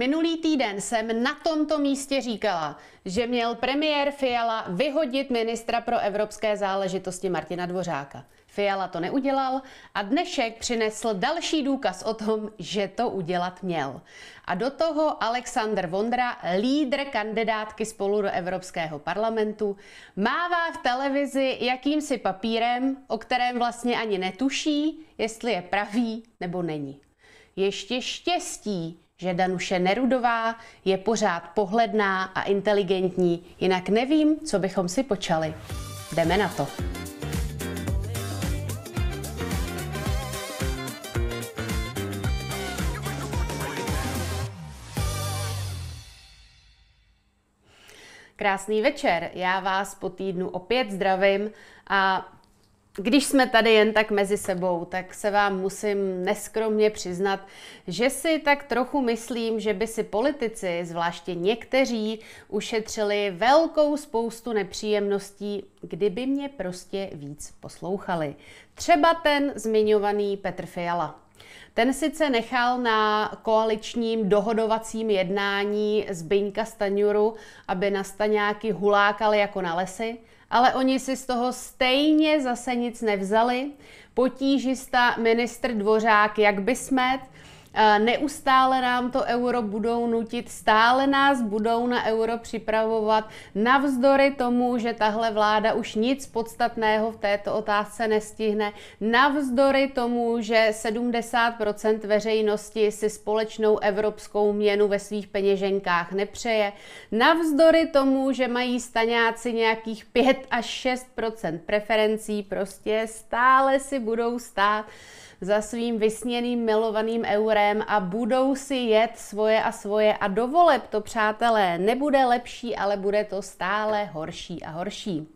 Minulý týden jsem na tomto místě říkala, že měl premiér Fiala vyhodit ministra pro evropské záležitosti Martina Dvořáka. Fiala to neudělal a dnešek přinesl další důkaz o tom, že to udělat měl. A do toho Alexander Vondra, lídr kandidátky spolu do Evropského parlamentu, mává v televizi jakýmsi papírem, o kterém vlastně ani netuší, jestli je pravý nebo není. Ještě štěstí, že Danuše Nerudová je pořád pohledná a inteligentní, jinak nevím, co bychom si počali. Jdeme na to. Krásný večer, já vás po týdnu opět zdravím a když jsme tady jen tak mezi sebou, tak se vám musím neskromně přiznat, že si tak trochu myslím, že by si politici, zvláště někteří, ušetřili velkou spoustu nepříjemností, kdyby mě prostě víc poslouchali. Třeba ten zmiňovaný Petr Fiala. Ten sice nechal na koaličním dohodovacím jednání Zbyňka Staňuru, aby na Staňáky hulákali jako na lesy, ale oni si z toho stejně zase nic nevzali. Potížista ministr Dvořák, jak by smet, Eh, neustále nám to euro budou nutit, stále nás budou na euro připravovat, navzdory tomu, že tahle vláda už nic podstatného v této otázce nestihne, navzdory tomu, že 70% veřejnosti si společnou evropskou měnu ve svých peněženkách nepřeje, navzdory tomu, že mají staňáci nějakých 5 až 6% preferencí, prostě stále si budou stát za svým vysněným milovaným eurem a budou si jet svoje a svoje a dovoleb to, přátelé, nebude lepší, ale bude to stále horší a horší.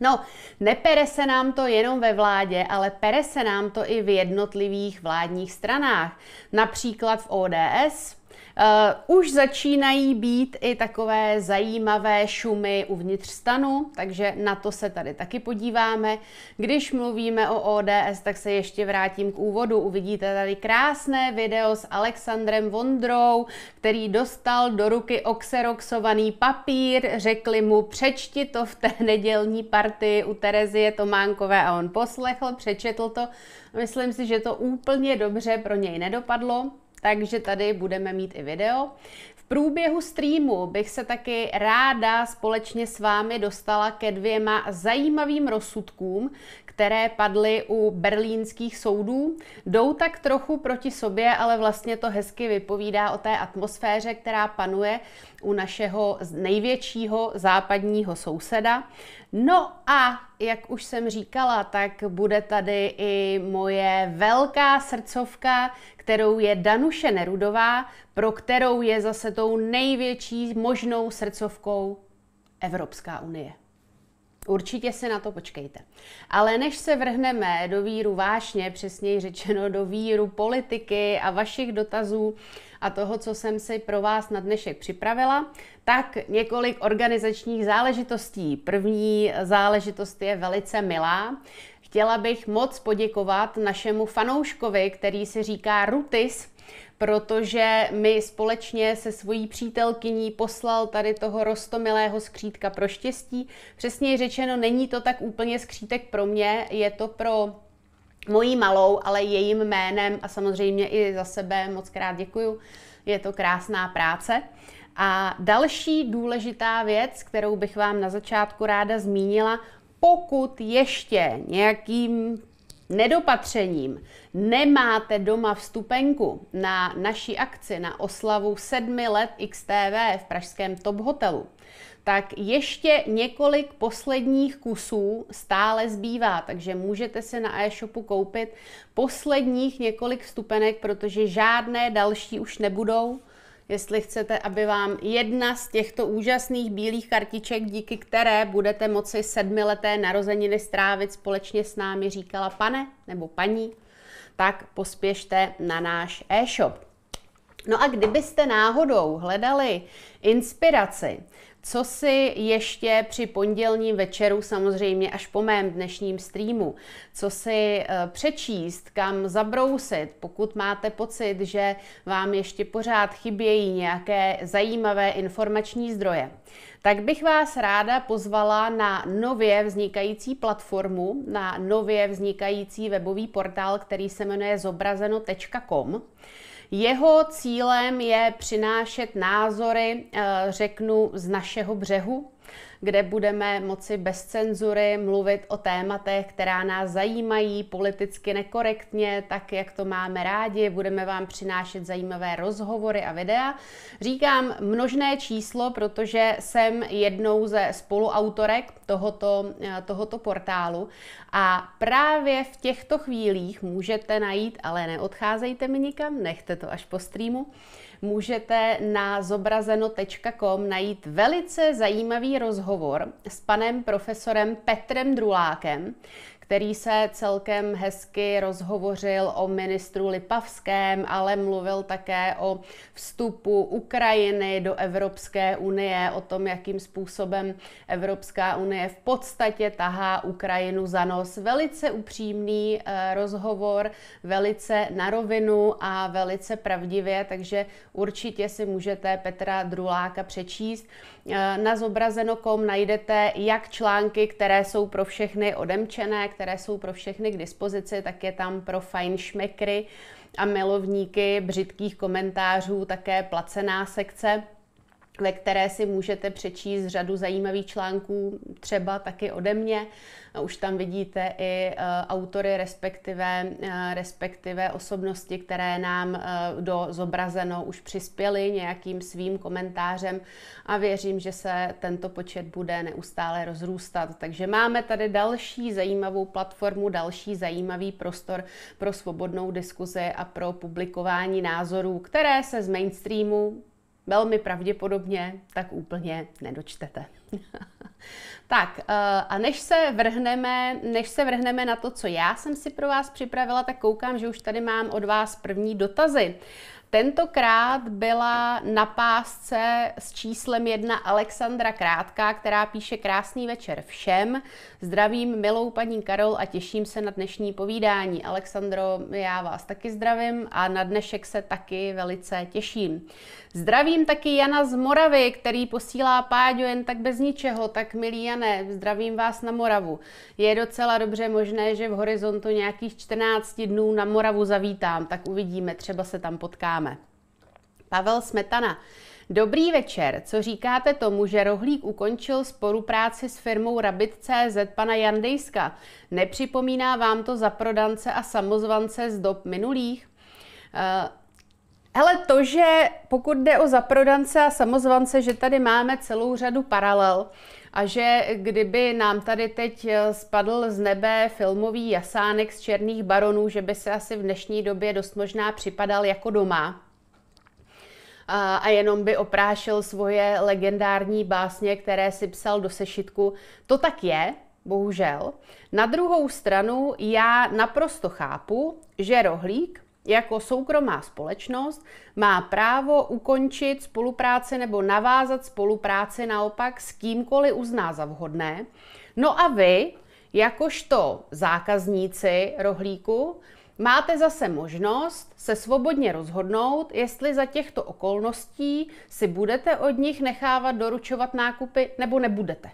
No, nepere se nám to jenom ve vládě, ale pere se nám to i v jednotlivých vládních stranách. Například v ODS, Uh, už začínají být i takové zajímavé šumy uvnitř stanu, takže na to se tady taky podíváme. Když mluvíme o ODS, tak se ještě vrátím k úvodu. Uvidíte tady krásné video s Alexandrem Vondrou, který dostal do ruky oxeroxovaný papír, řekli mu přečti to v té nedělní partii u Terezie Tománkové a on poslechl, přečetl to. Myslím si, že to úplně dobře pro něj nedopadlo, takže tady budeme mít i video. V průběhu streamu bych se taky ráda společně s vámi dostala ke dvěma zajímavým rozsudkům, které padly u berlínských soudů. Jdou tak trochu proti sobě, ale vlastně to hezky vypovídá o té atmosféře, která panuje u našeho největšího západního souseda. No a jak už jsem říkala, tak bude tady i moje velká srdcovka, kterou je Danuše Nerudová, pro kterou je zase tou největší možnou srdcovkou Evropská unie. Určitě se na to počkejte. Ale než se vrhneme do víru vášně, přesněji řečeno do víru politiky a vašich dotazů, a toho, co jsem si pro vás na dnešek připravila, tak několik organizačních záležitostí. První záležitost je velice milá. Chtěla bych moc poděkovat našemu fanouškovi, který se říká Rutis, protože mi společně se svojí přítelkyní poslal tady toho rostomilého skřítka pro štěstí. Přesněji řečeno, není to tak úplně skřítek pro mě, je to pro mojí malou, ale jejím jménem a samozřejmě i za sebe moc krát děkuju. Je to krásná práce. A další důležitá věc, kterou bych vám na začátku ráda zmínila, pokud ještě nějakým nedopatřením nemáte doma vstupenku na naší akci na oslavu sedmi let XTV v pražském Top Hotelu, tak ještě několik posledních kusů stále zbývá, takže můžete se na e-shopu koupit posledních několik vstupenek, protože žádné další už nebudou jestli chcete, aby vám jedna z těchto úžasných bílých kartiček, díky které budete moci sedmileté narozeniny strávit společně s námi, říkala pane nebo paní, tak pospěšte na náš e-shop. No a kdybyste náhodou hledali inspiraci, co si ještě při pondělním večeru, samozřejmě až po mém dnešním streamu, co si eh, přečíst, kam zabrousit, pokud máte pocit, že vám ještě pořád chybějí nějaké zajímavé informační zdroje, tak bych vás ráda pozvala na nově vznikající platformu, na nově vznikající webový portál, který se jmenuje zobrazeno.com jeho cílem je přinášet názory, eh, řeknu, z našeho břehu, kde budeme moci bez cenzury mluvit o tématech, která nás zajímají politicky nekorektně, tak jak to máme rádi. Budeme vám přinášet zajímavé rozhovory a videa. Říkám množné číslo, protože jsem jednou ze spoluautorek tohoto, eh, tohoto portálu a právě v těchto chvílích můžete najít, ale neodcházejte mi nikam, nechte to až po streamu, můžete na zobrazeno.com najít velice zajímavý rozhovor s panem profesorem Petrem Drulákem, který se celkem hezky rozhovořil o ministru Lipavském, ale mluvil také o vstupu Ukrajiny do Evropské unie, o tom, jakým způsobem Evropská unie v podstatě tahá Ukrajinu za nos. Velice upřímný eh, rozhovor, velice na rovinu a velice pravdivě, takže určitě si můžete Petra Druláka přečíst. Eh, na zobrazeno.com najdete jak články, které jsou pro všechny odemčené, které jsou pro všechny k dispozici, tak je tam pro fajn šmekry a milovníky břitkých komentářů také placená sekce ve které si můžete přečíst řadu zajímavých článků, třeba taky ode mě. Už tam vidíte i e, autory, respektive, e, respektive osobnosti, které nám e, do zobrazeno už přispěly nějakým svým komentářem a věřím, že se tento počet bude neustále rozrůstat. Takže máme tady další zajímavou platformu, další zajímavý prostor pro svobodnou diskuzi a pro publikování názorů, které se z mainstreamu velmi pravděpodobně tak úplně nedočtete. tak eh, a než se, vrhneme, než se vrhneme na to, co já jsem si pro vás připravila, tak koukám, že už tady mám od vás první dotazy. Tentokrát byla na pásce s číslem jedna Alexandra Krátká, která píše krásný večer všem. Zdravím milou paní Karol a těším se na dnešní povídání. Alexandro, já vás taky zdravím a na dnešek se taky velice těším. Zdravím taky Jana z Moravy, který posílá Páďo jen tak bez ničeho. Tak milí Jane, zdravím vás na Moravu. Je docela dobře možné, že v horizontu nějakých 14 dnů na Moravu zavítám, tak uvidíme, třeba se tam potkáme máme. Pavel Smetana. Dobrý večer. Co říkáte tomu, že Rohlík ukončil spolupráci s firmou Rabit.cz pana Jandejska? Nepřipomíná vám to prodance a samozvance z dob minulých? Uh, Hele, to, že pokud jde o zaprodance a samozvance, že tady máme celou řadu paralel, a že kdyby nám tady teď eh, spadl z nebe filmový jasánek z černých baronů, že by se asi v dnešní době dost možná připadal jako doma a jenom by oprášil svoje legendární básně, které si psal do sešitku. To tak je, bohužel. Na druhou stranu já naprosto chápu, že rohlík jako soukromá společnost má právo ukončit spolupráci nebo navázat spolupráci naopak s kýmkoliv uzná za vhodné. No a vy, jakožto zákazníci rohlíku, máte zase možnost se svobodně rozhodnout, jestli za těchto okolností si budete od nich nechávat doručovat nákupy nebo nebudete.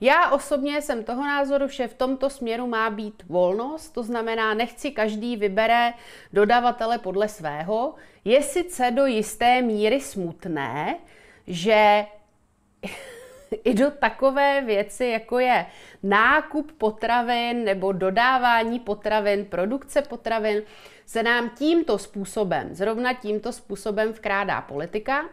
Já osobně jsem toho názoru, že v tomto směru má být volnost, to znamená, nechci každý vybere dodavatele podle svého. Je sice do jisté míry smutné, že i do takové věci, jako je nákup potravin nebo dodávání potravin, produkce potravin, se nám tímto způsobem, zrovna tímto způsobem vkrádá politika.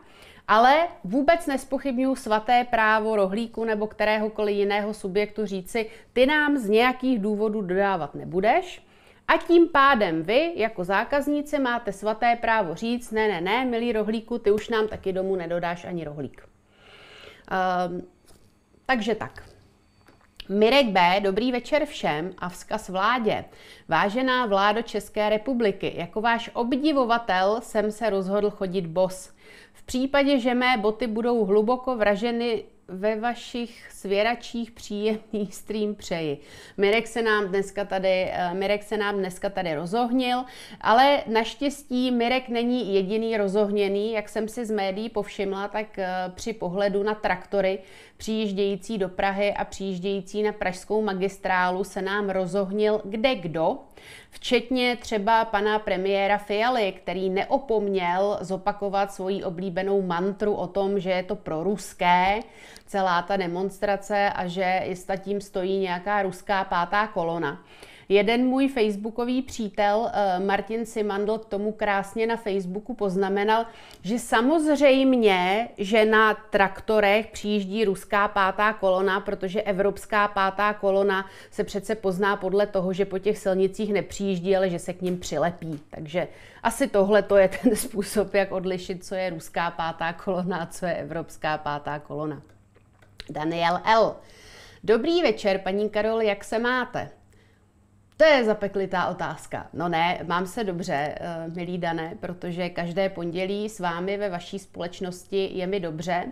Ale vůbec nespochybnuju svaté právo rohlíku nebo kteréhokoliv jiného subjektu říci, ty nám z nějakých důvodů dodávat nebudeš. A tím pádem vy, jako zákazníci, máte svaté právo říct, ne, ne, ne, milý rohlíku, ty už nám taky domů nedodáš ani rohlík. Um, takže tak. Mirek B. Dobrý večer všem a vzkaz vládě. Vážená vládo České republiky, jako váš obdivovatel jsem se rozhodl chodit bos. V případě, že mé boty budou hluboko vraženy ve vašich svěračích příjemný stream přeji. Mirek se nám dneska tady, eh, Mirek se nám dneska tady rozohnil, ale naštěstí Mirek není jediný rozohněný, jak jsem si z médií povšimla, tak eh, při pohledu na traktory přijíždějící do Prahy a přijíždějící na pražskou magistrálu se nám rozohnil kde kdo, včetně třeba pana premiéra Fialy, který neopomněl zopakovat svoji oblíbenou mantru o tom, že je to proruské, celá ta demonstrace a že tím stojí nějaká ruská pátá kolona. Jeden můj facebookový přítel eh, Martin Simandl k tomu krásně na Facebooku poznamenal, že samozřejmě, že na traktorech přijíždí ruská pátá kolona, protože evropská pátá kolona se přece pozná podle toho, že po těch silnicích nepřijíždí, ale že se k ním přilepí. Takže asi tohle to je ten způsob, jak odlišit, co je ruská pátá kolona a co je evropská pátá kolona. Daniel L. Dobrý večer, paní Karol, jak se máte? To je zapeklitá otázka. No ne, mám se dobře, eh, milí Dané, protože každé pondělí s vámi ve vaší společnosti je mi dobře.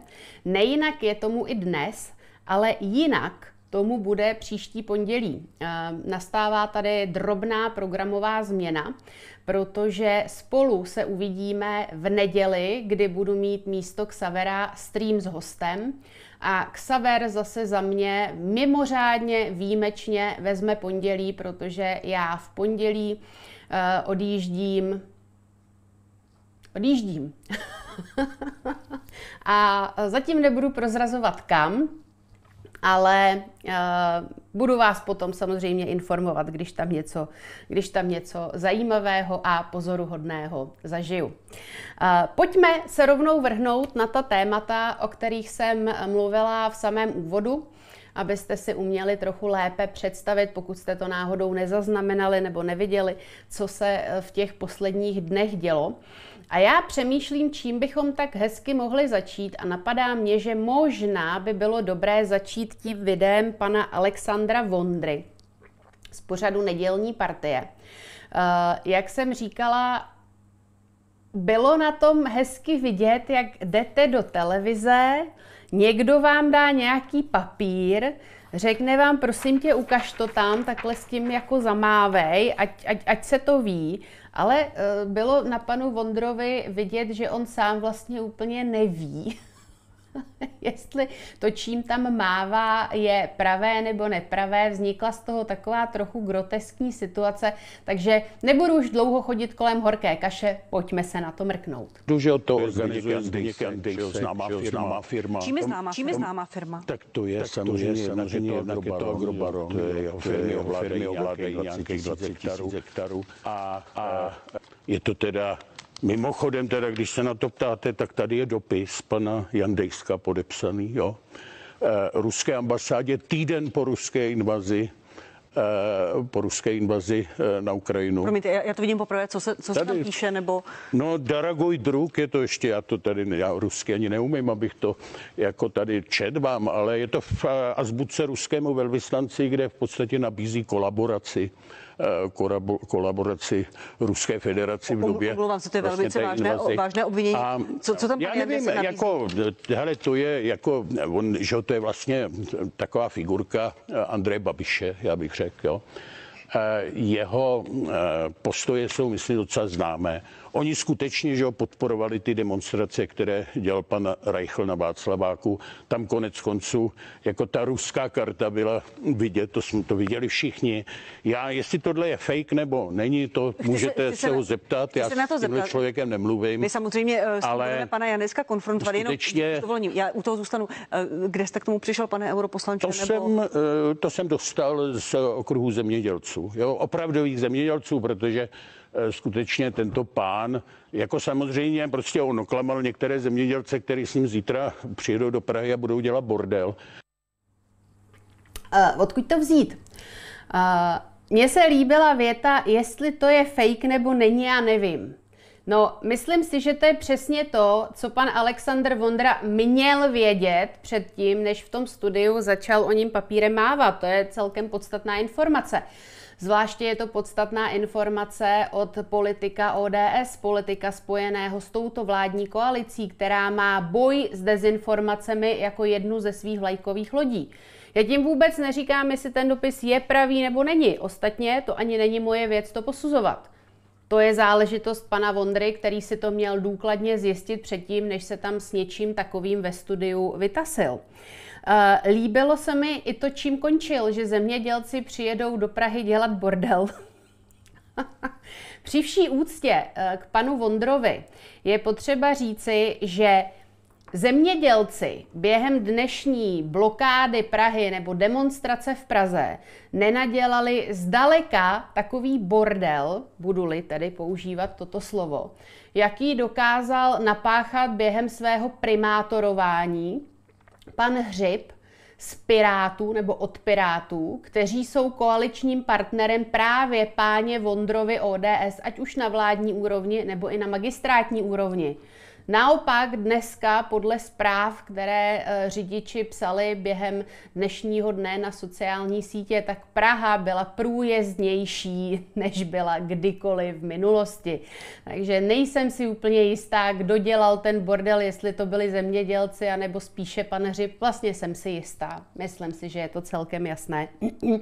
Nejinak je tomu i dnes, ale jinak tomu bude příští pondělí. Eh, nastává tady drobná programová změna, protože spolu se uvidíme v neděli, kdy budu mít místo Xavera stream s hostem a Xaver zase za mě mimořádně výjimečně vezme pondělí, protože já v pondělí uh, odjíždím. Odjíždím. a zatím nebudu prozrazovat kam, ale uh, budu vás potom samozřejmě informovat, když tam něco, když tam něco zajímavého a pozoruhodného zažiju. Uh, pojďme se rovnou vrhnout na ta témata, o kterých jsem mluvila v samém úvodu abyste si uměli trochu lépe představit, pokud jste to náhodou nezaznamenali nebo neviděli, co se eh, v těch posledních dnech dělo. A já přemýšlím, čím bychom tak hezky mohli začít a napadá mě, že možná by bylo dobré začít tím videem pana Alexandra Vondry z pořadu Nedělní partie. Eh, jak jsem říkala, bylo na tom hezky vidět, jak jdete do televize, Někdo vám dá nějaký papír, řekne vám, prosím tě, ukaž to tam, takhle s tím jako zamávej, ať, ať, ať se to ví. Ale eh, bylo na panu Vondrovi vidět, že on sám vlastně úplně neví, jestli to, čím tam mává, je pravé nebo nepravé. Vznikla z toho taková trochu groteskní situace, takže nebudu už dlouho chodit kolem horké kaše, pojďme se na to mrknout. to organizuje Zdeněk známá firma. firma. Čím je známá, čím je známá firma? Tak to je tak samozřejmě, to je, samozřejmě jednak je to agrobaron, to je firmy ovládají nějakých 20 tisíc hektarů. A, a je to teda Mimochodem teda, když se na to ptáte, tak tady je dopis pana Jandejska podepsaný, jo. Eh, ruské ambasádě týden po ruské invazi eh, po ruské invazi eh, na Ukrajinu. Promiňte, já to vidím poprvé, co se, co se tam píše, nebo... No, Daragoj druk je to ještě, já to tady, já rusky ani neumím, abych to jako tady čet vám, ale je to v azbuce ruskému velvyslanci, kde v podstatě nabízí kolaboraci Eh, kolaboraci Ruské federaci v době. Omlouvám se, to je velmi vlastně vážné, vážné obvinění. A co, co tam já nevím, jako, hele, to je jako, on, že to je vlastně taková figurka eh, Andreje Babiše, já bych řekl, jo. Eh, jeho postoje jsou, myslím, docela známé. Oni skutečně že ho, podporovali ty demonstrace, které dělal pan Reichl na Václaváku. Tam konec konců, jako ta ruská karta byla vidět, to jsme to viděli všichni. Já, jestli tohle je fake nebo není, to chci můžete se, se, na, ho zeptat. Já se na to s tímhle zeptat. člověkem nemluvím. My samozřejmě uh, ale pana Janeska konfrontovali. Skutečně, jenom, já u toho zůstanu. Eh, kde jste k tomu přišel, pane europoslanče? To, nebo... jsem, eh, to jsem dostal z okruhu zemědělců. Jo, opravdových zemědělců, protože Eh, skutečně tento pán, jako samozřejmě prostě on oklamal některé zemědělce, který s ním zítra přijedou do Prahy a budou dělat bordel. Uh, odkud to vzít? Uh, mně se líbila věta, jestli to je fake nebo není, já nevím. No, myslím si, že to je přesně to, co pan Alexander Vondra měl vědět předtím, než v tom studiu začal o ním papírem mávat. To je celkem podstatná informace. Zvláště je to podstatná informace od politika ODS, politika spojeného s touto vládní koalicí, která má boj s dezinformacemi jako jednu ze svých lajkových lodí. Já tím vůbec neříkám, jestli ten dopis je pravý nebo není. Ostatně to ani není moje věc to posuzovat. To je záležitost pana Vondry, který si to měl důkladně zjistit předtím, než se tam s něčím takovým ve studiu vytasil. Eh, líbilo se mi i to, čím končil, že zemědělci přijedou do Prahy dělat bordel. Při vší úctě eh, k panu Vondrovi je potřeba říci, že Zemědělci během dnešní blokády Prahy nebo demonstrace v Praze nenadělali zdaleka takový bordel, budu-li tedy používat toto slovo, jaký dokázal napáchat během svého primátorování pan Hřib z Pirátů nebo od Pirátů, kteří jsou koaličním partnerem právě páně Vondrovi ODS, ať už na vládní úrovni nebo i na magistrátní úrovni. Naopak dneska podle zpráv, které eh, řidiči psali během dnešního dne na sociální sítě, tak Praha byla průjezdnější, než byla kdykoliv v minulosti. Takže nejsem si úplně jistá, kdo dělal ten bordel, jestli to byli zemědělci, anebo spíše paneři. Vlastně jsem si jistá. Myslím si, že je to celkem jasné.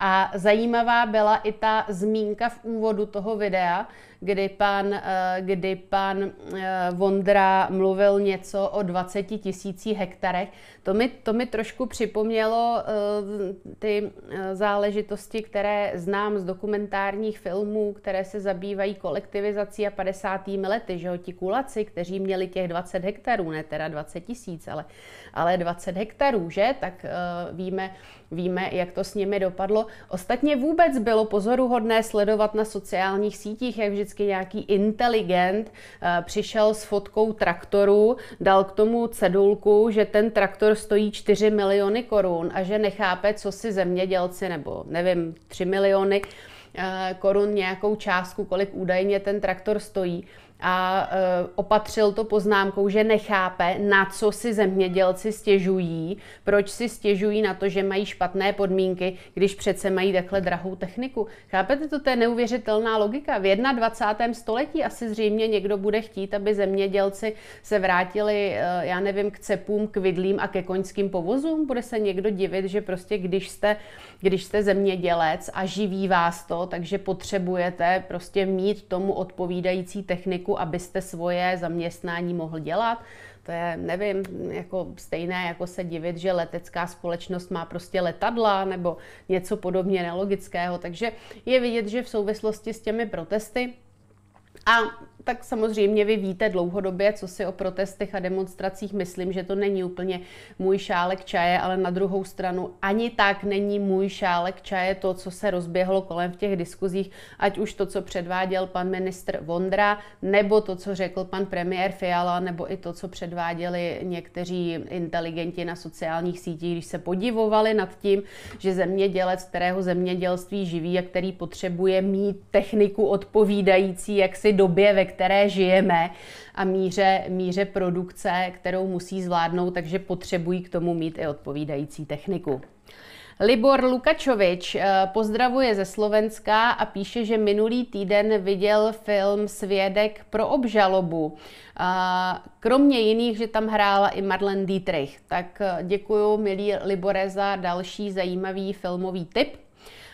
A zajímavá byla i ta zmínka v úvodu toho videa, kdy pan, eh, kdy pan eh, Vondra mluvil něco o 20 tisících hektarech. To mi, to mi trošku připomnělo eh, ty záležitosti, které znám z dokumentárních filmů, které se zabývají kolektivizací a 50. lety, že jo, ti kulaci, kteří měli těch 20 hektarů, ne teda 20 tisíc, ale, ale 20 hektarů, že, tak víme, Víme, jak to s nimi dopadlo. Ostatně vůbec bylo pozoruhodné sledovat na sociálních sítích, jak vždycky nějaký inteligent eh, přišel s fotkou traktoru, dal k tomu cedulku, že ten traktor stojí 4 miliony korun a že nechápe, co si zemědělci nebo nevím, 3 miliony eh, korun nějakou částku, kolik údajně ten traktor stojí a eh, opatřil to poznámkou, že nechápe, na co si zemědělci stěžují, proč si stěžují na to, že mají špatné podmínky, když přece mají takhle drahou techniku. Chápete to? To je neuvěřitelná logika. V 21. století asi zřejmě někdo bude chtít, aby zemědělci se vrátili, eh, já nevím, k cepům, k vidlím a ke koňským povozům. Bude se někdo divit, že prostě když jste, když jste zemědělec a živí vás to, takže potřebujete prostě mít tomu odpovídající techniku podniku, abyste svoje zaměstnání mohl dělat. To je, nevím, jako stejné, jako se divit, že letecká společnost má prostě letadla nebo něco podobně nelogického. Takže je vidět, že v souvislosti s těmi protesty a tak samozřejmě vy víte dlouhodobě, co si o protestech a demonstracích myslím, že to není úplně můj šálek čaje, ale na druhou stranu ani tak není můj šálek čaje to, co se rozběhlo kolem v těch diskuzích, ať už to, co předváděl pan ministr Vondra, nebo to, co řekl pan premiér Fiala, nebo i to, co předváděli někteří inteligenti na sociálních sítích, když se podivovali nad tím, že zemědělec, kterého zemědělství živí a který potřebuje mít techniku odpovídající jaksi době, ve které žijeme a míře, míře produkce, kterou musí zvládnout, takže potřebují k tomu mít i odpovídající techniku. Libor Lukačovič eh, pozdravuje ze Slovenska a píše, že minulý týden viděl film Svědek pro obžalobu. Eh, kromě jiných, že tam hrála i Marlene Dietrich. Tak eh, děkuji, milý Libore, za další zajímavý filmový tip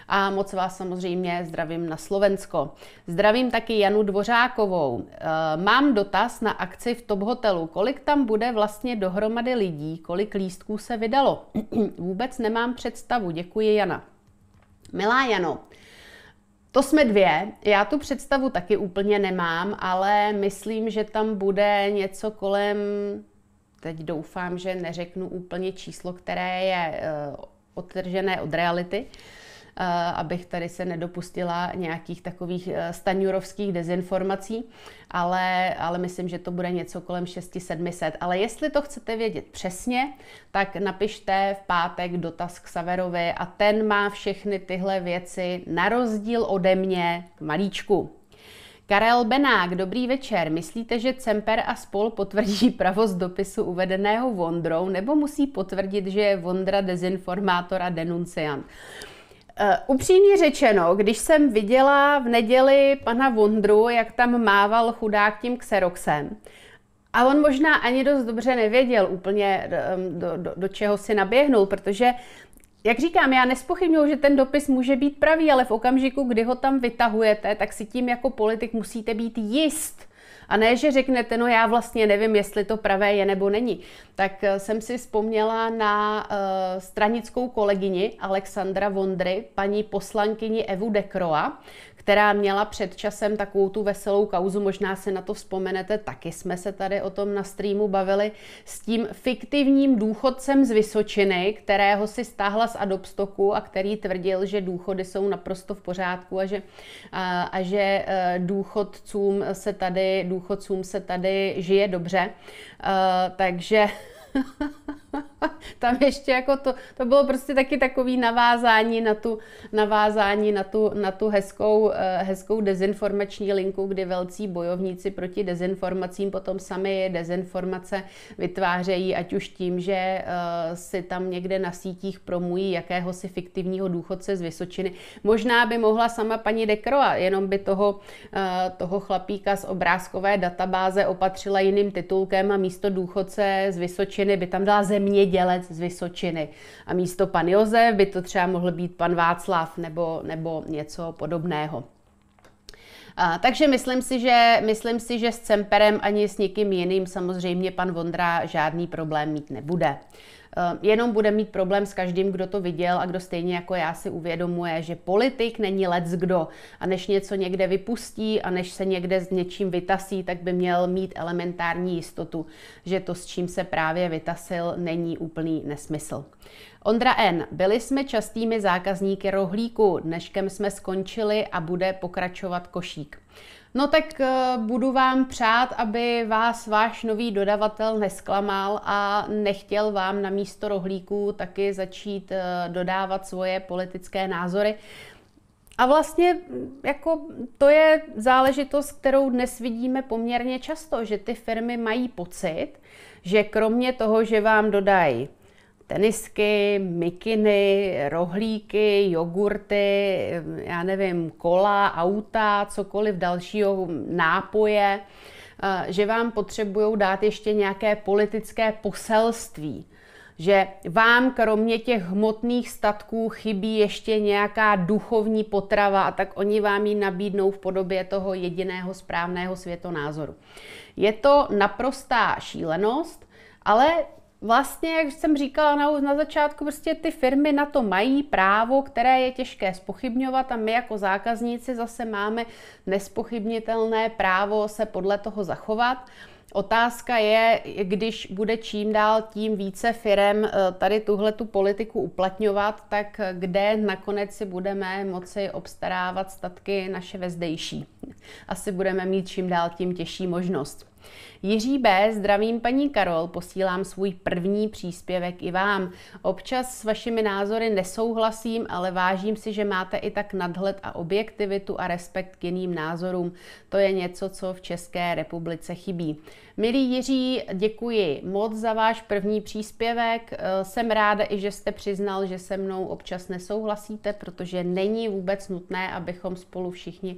a moc vás samozřejmě zdravím na Slovensko. Zdravím taky Janu Dvořákovou. Eh, mám dotaz na akci v Top Hotelu. Kolik tam bude vlastně dohromady lidí? Kolik lístků se vydalo? Vůbec nemám představu. Děkuji, Jana. Milá Jano, to jsme dvě. Já tu představu taky úplně nemám, ale myslím, že tam bude něco kolem, teď doufám, že neřeknu úplně číslo, které je uh, odtržené od reality, uh, Eh, abych tady se nedopustila nějakých takových eh, staňurovských dezinformací, ale, ale myslím, že to bude něco kolem 600-700. Ale jestli to chcete vědět přesně, tak napište v pátek dotaz k Saverovi a ten má všechny tyhle věci na rozdíl ode mě malíčku. Karel Benák, dobrý večer. Myslíte, že Cemper a spol potvrdí pravost dopisu uvedeného Vondrou, nebo musí potvrdit, že je Vondra dezinformátor a denunciant? Uh, upřímně řečeno, když jsem viděla v neděli pana Vondru, jak tam mával chudák tím Xeroxem, a on možná ani dost dobře nevěděl úplně, eh, do, do, do čeho si naběhnul, protože, jak říkám, já nespochybnuju, že ten dopis může být pravý, ale v okamžiku, kdy ho tam vytahujete, tak si tím jako politik musíte být jist, a ne, že řeknete, no já vlastně nevím, jestli to pravé je nebo není. Tak eh, jsem si vzpomněla na eh, stranickou kolegyni Alexandra Vondry, paní poslankyni Evu Dekroa, která měla před časem takovou tu veselou kauzu, možná se na to vzpomenete, taky jsme se tady o tom na streamu bavili, s tím fiktivním důchodcem z Vysočiny, kterého si stáhla z Adobstoku a který tvrdil, že důchody jsou naprosto v pořádku a že, a, a že e, důchodcům se tady, důchodcům se tady žije dobře. A, e, takže tam ještě jako to, to bylo prostě taky takový navázání na tu, navázání na tu, na tu hezkou, eh, hezkou dezinformační linku, kdy velcí bojovníci proti dezinformacím potom sami dezinformace vytvářejí, ať už tím, že eh, si tam někde na sítích promují jakéhosi fiktivního důchodce z Vysočiny. Možná by mohla sama paní Dekroa, jenom by toho, eh, toho chlapíka z obrázkové databáze opatřila jiným titulkem a místo důchodce z Vysočiny by tam dala země zemědělec z Vysočiny. A místo pan Jozef by to třeba mohl být pan Václav nebo, nebo něco podobného. A, takže myslím si, že, myslím si, že s Cemperem ani s někým jiným samozřejmě pan Vondra žádný problém mít nebude. Ehm, jenom bude mít problém s každým, kdo to viděl a kdo stejně jako já si uvědomuje, že politik není lec kdo. A než něco někde vypustí a než se někde s něčím vytasí, tak by měl mít elementární jistotu, že to, s čím se právě vytasil, není úplný nesmysl. Ondra N. Byli jsme častými zákazníky rohlíku, dneškem jsme skončili a bude pokračovat košík. No tak eh, budu vám přát, aby vás váš nový dodavatel nesklamal a nechtěl vám na místo rohlíků taky začít eh, dodávat svoje politické názory. A vlastně mm, jako to je záležitost, kterou dnes vidíme poměrně často, že ty firmy mají pocit, že kromě toho, že vám dodají tenisky, mikiny, rohlíky, jogurty, já nevím, kola, auta, cokoliv dalšího, nápoje, eh, že vám potřebují dát ještě nějaké politické poselství že vám kromě těch hmotných statků chybí ještě nějaká duchovní potrava a tak oni vám ji nabídnou v podobě toho jediného správného světonázoru. Je to naprostá šílenost, ale vlastně, jak jsem říkala na, na začátku, prostě ty firmy na to mají právo, které je těžké spochybňovat a my jako zákazníci zase máme nespochybnitelné právo se podle toho zachovat. Otázka je, když bude čím dál tím více firem eh, tady tuhle tu politiku uplatňovat, tak kde nakonec si budeme moci obstarávat statky naše vezdejší. Asi budeme mít čím dál tím těžší možnost. Jiří B. Zdravím paní Karol, posílám svůj první příspěvek i vám. Občas s vašimi názory nesouhlasím, ale vážím si, že máte i tak nadhled a objektivitu a respekt k jiným názorům. To je něco, co v České republice chybí. Milí Jiří, děkuji moc za váš první příspěvek. Eh, jsem ráda i, že jste přiznal, že se mnou občas nesouhlasíte, protože není vůbec nutné, abychom spolu všichni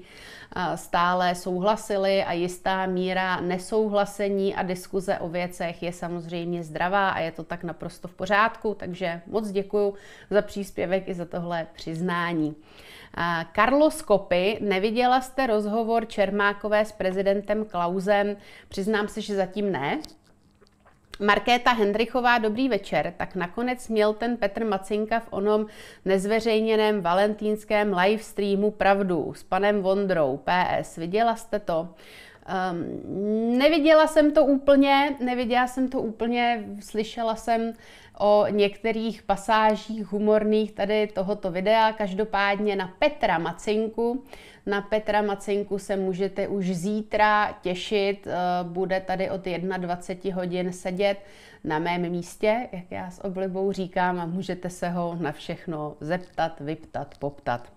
eh, stále souhlasili a jistá míra nesouhlasí souhlasení a diskuze o věcech je samozřejmě zdravá a je to tak naprosto v pořádku, takže moc děkuji za příspěvek i za tohle přiznání. Karlo Skopy, neviděla jste rozhovor Čermákové s prezidentem Klausem? Přiznám se, že zatím ne. Markéta Hendrichová, dobrý večer. Tak nakonec měl ten Petr Macinka v onom nezveřejněném valentínském livestreamu pravdu s panem Vondrou. PS, viděla jste to? Um, neviděla jsem to úplně, neviděla jsem to úplně, slyšela jsem o některých pasážích humorných tady tohoto videa. Každopádně na Petra Macinku. Na Petra Macinku se můžete už zítra těšit. Ehm, bude tady od 21 hodin sedět na mém místě, jak já s oblibou říkám, a můžete se ho na všechno zeptat, vyptat, poptat.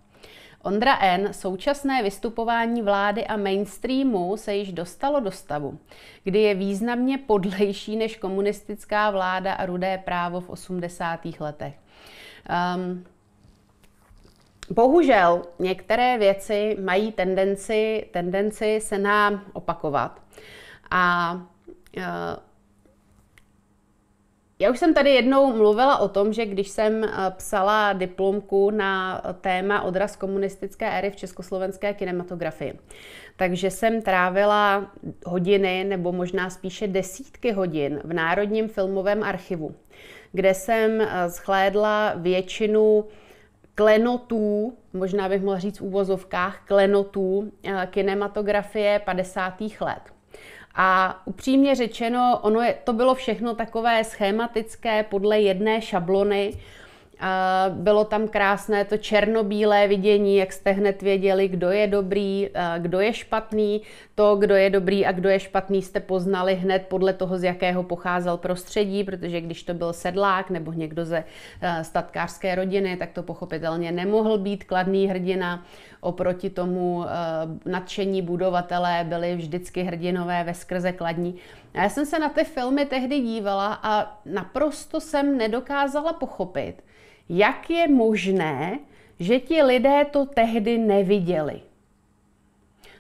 Ondra N. současné vystupování vlády a mainstreamu se již dostalo do stavu, kdy je významně podlejší než komunistická vláda a rudé právo v 80. letech. Um, Bohužel některé věci mají tendenci, tendenci se nám opakovat. A eh, já už jsem tady jednou mluvila o tom, že když jsem eh, psala diplomku na téma odraz komunistické éry v československé kinematografii, takže jsem trávila hodiny nebo možná spíše desítky hodin v Národním filmovém archivu, kde jsem eh, schlédla většinu klenotů, možná bych mohla říct v úvozovkách, klenotů eh, kinematografie 50. let. A upřímně řečeno, ono je, to bylo všechno takové schematické podle jedné šablony, bylo tam krásné to černobílé vidění, jak jste hned věděli, kdo je dobrý, kdo je špatný. To, kdo je dobrý a kdo je špatný, jste poznali hned podle toho, z jakého pocházel prostředí, protože když to byl sedlák nebo někdo ze statkářské rodiny, tak to pochopitelně nemohl být kladný hrdina. Oproti tomu nadšení budovatelé byli vždycky hrdinové ve skrze kladní. A já jsem se na ty filmy tehdy dívala a naprosto jsem nedokázala pochopit, jak je možné, že ti lidé to tehdy neviděli.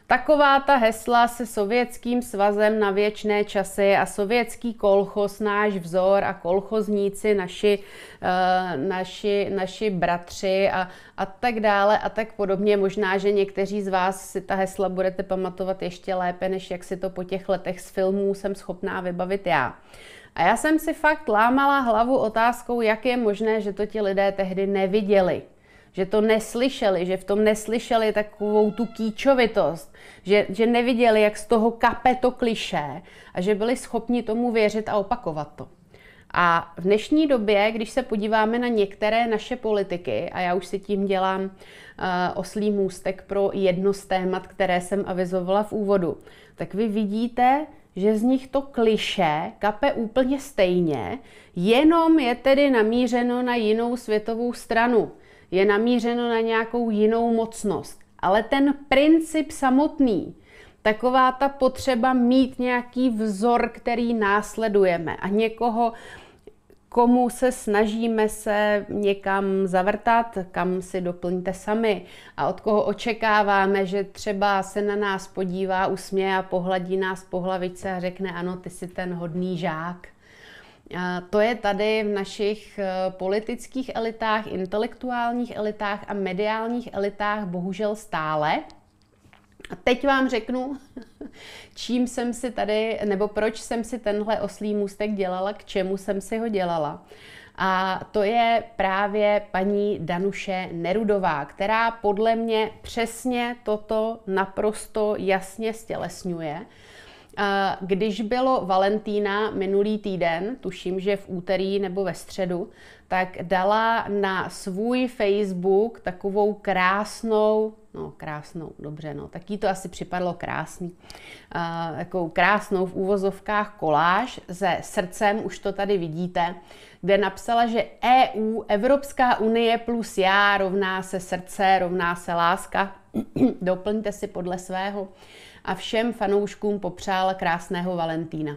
Taková ta hesla se sovětským svazem na věčné časy a sovětský kolchos, náš vzor a kolchozníci, naši, uh, naši, naši bratři a, a tak dále a tak podobně. Možná, že někteří z vás si ta hesla budete pamatovat ještě lépe, než jak si to po těch letech z filmů jsem schopná vybavit já. Uh, a já jsem si fakt lámala hlavu otázkou, jak je možné, že to ti lidé tehdy neviděli že to neslyšeli, že v tom neslyšeli takovou tu kýčovitost, že, že neviděli, jak z toho kape to kliše a že byli schopni tomu věřit a opakovat to. A v dnešní době, když se podíváme na některé naše politiky, a já už si tím dělám uh, oslý můstek pro jedno z témat, které jsem avizovala v úvodu, tak vy vidíte, že z nich to kliše kape úplně stejně, jenom je tedy namířeno na jinou světovou stranu, je namířeno na nějakou jinou mocnost. Ale ten princip samotný, taková ta potřeba mít nějaký vzor, který následujeme a někoho, komu se snažíme se někam zavrtat, kam si doplňte sami a od koho očekáváme, že třeba se na nás podívá, usměje a pohladí nás po hlavice a řekne ano, ty jsi ten hodný žák. A to je tady v našich eh, politických elitách, intelektuálních elitách a mediálních elitách bohužel stále. A teď vám řeknu, čím jsem si tady, nebo proč jsem si tenhle oslý můstek dělala, k čemu jsem si ho dělala. A to je právě paní Danuše Nerudová, která podle mě přesně toto naprosto jasně stělesňuje. Když bylo Valentína minulý týden, tuším, že v úterý nebo ve středu, tak dala na svůj Facebook takovou krásnou No, krásnou, dobře, no, tak jí to asi připadlo krásný. Uh, krásnou v úvozovkách koláž se srdcem, už to tady vidíte, kde napsala, že EU, Evropská unie plus já rovná se srdce, rovná se láska. Doplňte si podle svého. A všem fanouškům popřála krásného Valentína.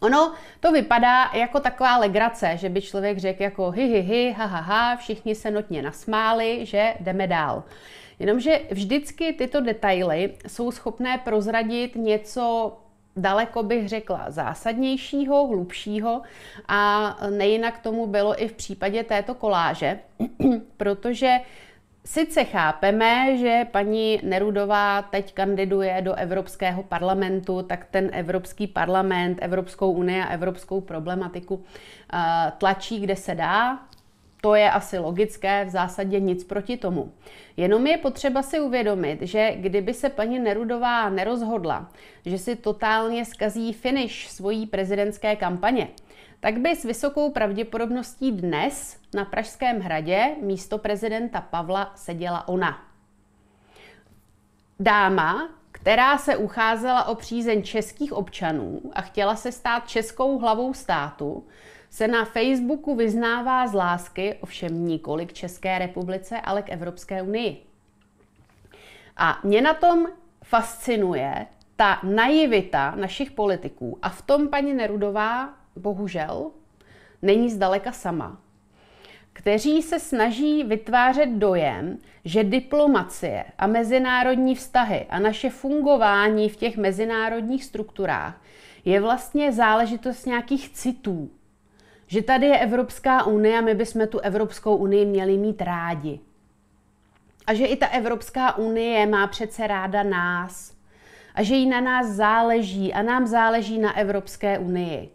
Ono to vypadá jako taková legrace, že by člověk řekl jako hi, hi, hi, ha, ha, ha, všichni se notně nasmáli, že jdeme dál. Jenomže vždycky tyto detaily jsou schopné prozradit něco daleko bych řekla zásadnějšího, hlubšího a nejinak tomu bylo i v případě této koláže, protože Sice chápeme, že paní Nerudová teď kandiduje do Evropského parlamentu, tak ten Evropský parlament, Evropskou unii a evropskou problematiku eh, tlačí, kde se dá, to je asi logické, v zásadě nic proti tomu. Jenom je potřeba si uvědomit, že kdyby se paní Nerudová nerozhodla, že si totálně skazí finish svojí prezidentské kampaně, tak by s vysokou pravděpodobností dnes na Pražském hradě místo prezidenta Pavla seděla ona. Dáma, která se ucházela o přízeň českých občanů a chtěla se stát českou hlavou státu, se na Facebooku vyznává z lásky, ovšem nikoli k České republice, ale k Evropské unii. A mě na tom fascinuje ta naivita našich politiků. A v tom paní Nerudová bohužel není zdaleka sama. Kteří se snaží vytvářet dojem, že diplomacie a mezinárodní vztahy a naše fungování v těch mezinárodních strukturách je vlastně záležitost nějakých citů, že tady je Evropská unie a my bychom tu Evropskou unii měli mít rádi. A že i ta Evropská unie má přece ráda nás. A že jí na nás záleží a nám záleží na Evropské unii.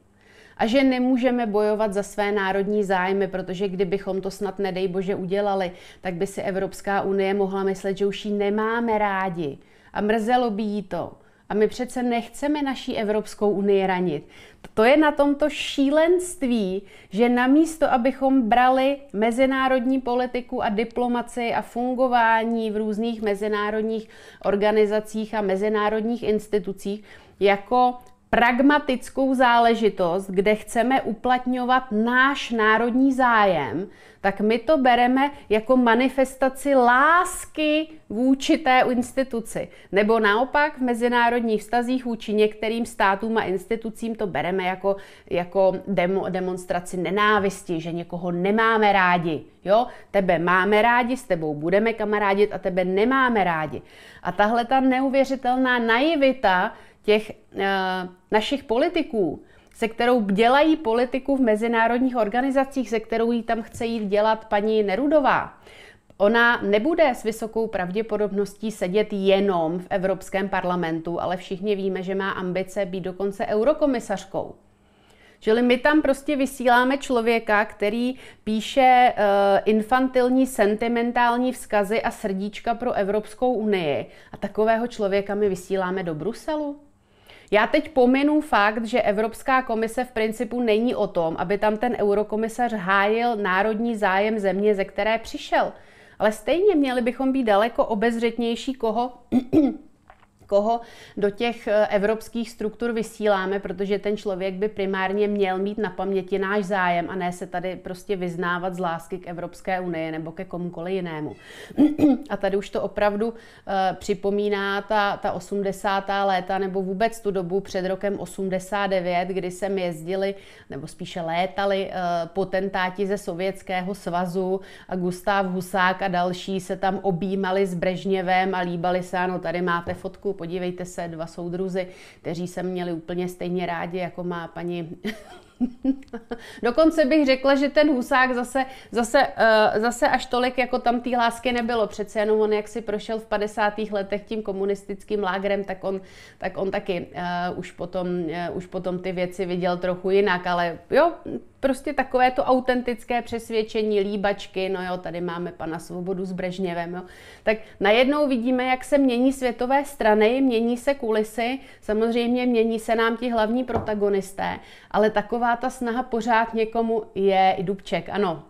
A že nemůžeme bojovat za své národní zájmy, protože kdybychom to snad nedej bože udělali, tak by si Evropská unie mohla myslet, že už ji nemáme rádi. A mrzelo by jí to. A my přece nechceme naší Evropskou unii ranit. To je na tomto šílenství, že namísto, abychom brali mezinárodní politiku a diplomaci a fungování v různých mezinárodních organizacích a mezinárodních institucích jako pragmatickou záležitost, kde chceme uplatňovat náš národní zájem, tak my to bereme jako manifestaci lásky vůči té instituci. Nebo naopak v mezinárodních vztazích vůči některým státům a institucím to bereme jako, jako demo, demonstraci nenávisti, že někoho nemáme rádi. Jo? Tebe máme rádi, s tebou budeme kamarádit a tebe nemáme rádi. A tahle ta neuvěřitelná naivita, těch uh, našich politiků, se kterou dělají politiku v mezinárodních organizacích, se kterou jí tam chce jít dělat paní Nerudová, Ona nebude s vysokou pravděpodobností sedět jenom v Evropském parlamentu, ale všichni víme, že má ambice být dokonce eurokomisařkou. Čili my tam prostě vysíláme člověka, který píše eh, infantilní, sentimentální vzkazy a srdíčka pro Evropskou unii. A takového člověka my vysíláme do Bruselu. Já teď pominu fakt, že Evropská komise v principu není o tom, aby tam ten eurokomisař hájil národní zájem země, ze které přišel. Ale stejně měli bychom být daleko obezřetnější, koho koho do těch eh, evropských struktur vysíláme, protože ten člověk by primárně měl mít na paměti náš zájem a ne se tady prostě vyznávat z lásky k Evropské unii nebo ke komukoli jinému. A tady už to opravdu eh, připomíná ta, ta 80. léta nebo vůbec tu dobu před rokem 89, kdy jsem jezdili, nebo spíše létali eh, potentáti ze Sovětského svazu a Gustav Husák a další se tam objímali s Brežněvem a líbali se, ano, tady máte fotku podívejte se, dva soudruzi, kteří se měli úplně stejně rádi, jako má paní Dokonce bych řekla, že ten husák zase, zase, uh, zase až tolik, jako tam té lásky nebylo. Přece jenom on, jak si prošel v 50. letech tím komunistickým lágrem, tak on, tak on taky uh, už, potom, uh, už potom ty věci viděl trochu jinak. Ale jo, Prostě takové to autentické přesvědčení, líbačky, no jo, tady máme pana Svobodu s Brežněvem, jo. Tak najednou vidíme, jak se mění světové strany, mění se kulisy, samozřejmě mění se nám ti hlavní protagonisté, ale taková ta snaha pořád někomu je i Dubček, ano.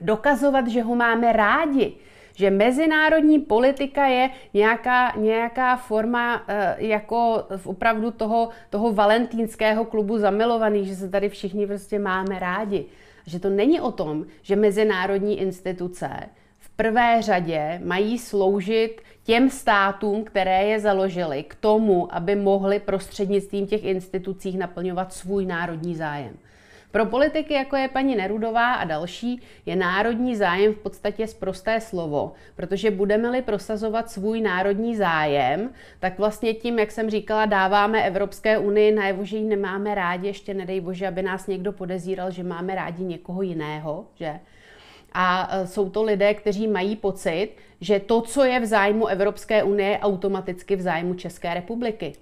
Dokazovat, že ho máme rádi, že mezinárodní politika je nějaká, nějaká forma eh, jako opravdu toho, toho valentínského klubu zamilovaných, že se tady všichni prostě máme rádi. Že to není o tom, že mezinárodní instituce v prvé řadě mají sloužit těm státům, které je založily, k tomu, aby mohly prostřednictvím těch institucích naplňovat svůj národní zájem. Pro politiky, jako je paní Nerudová a další, je národní zájem v podstatě zprosté slovo, protože budeme-li prosazovat svůj národní zájem, tak vlastně tím, jak jsem říkala, dáváme Evropské unii najevo, že ji nemáme rádi, ještě nedej bože, aby nás někdo podezíral, že máme rádi někoho jiného, že? A e, jsou to lidé, kteří mají pocit, že to, co je v zájmu Evropské unie, je automaticky v zájmu České republiky.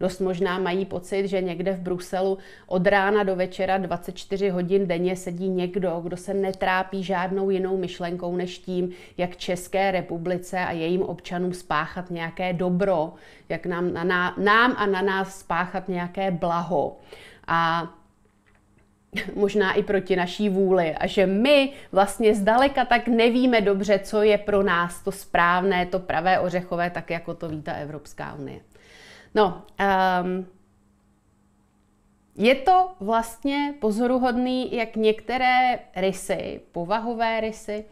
Dost možná mají pocit, že někde v Bruselu od rána do večera 24 hodin denně sedí někdo, kdo se netrápí žádnou jinou myšlenkou než tím, jak České republice a jejím občanům spáchat nějaké dobro, jak nám, na, nám a na nás spáchat nějaké blaho. A možná i proti naší vůli a že my vlastně zdaleka tak nevíme dobře, co je pro nás to správné, to pravé ořechové, tak jako to ví ta Evropská unie. No, um, je to vlastně pozoruhodný, jak některé rysy, povahové rysy,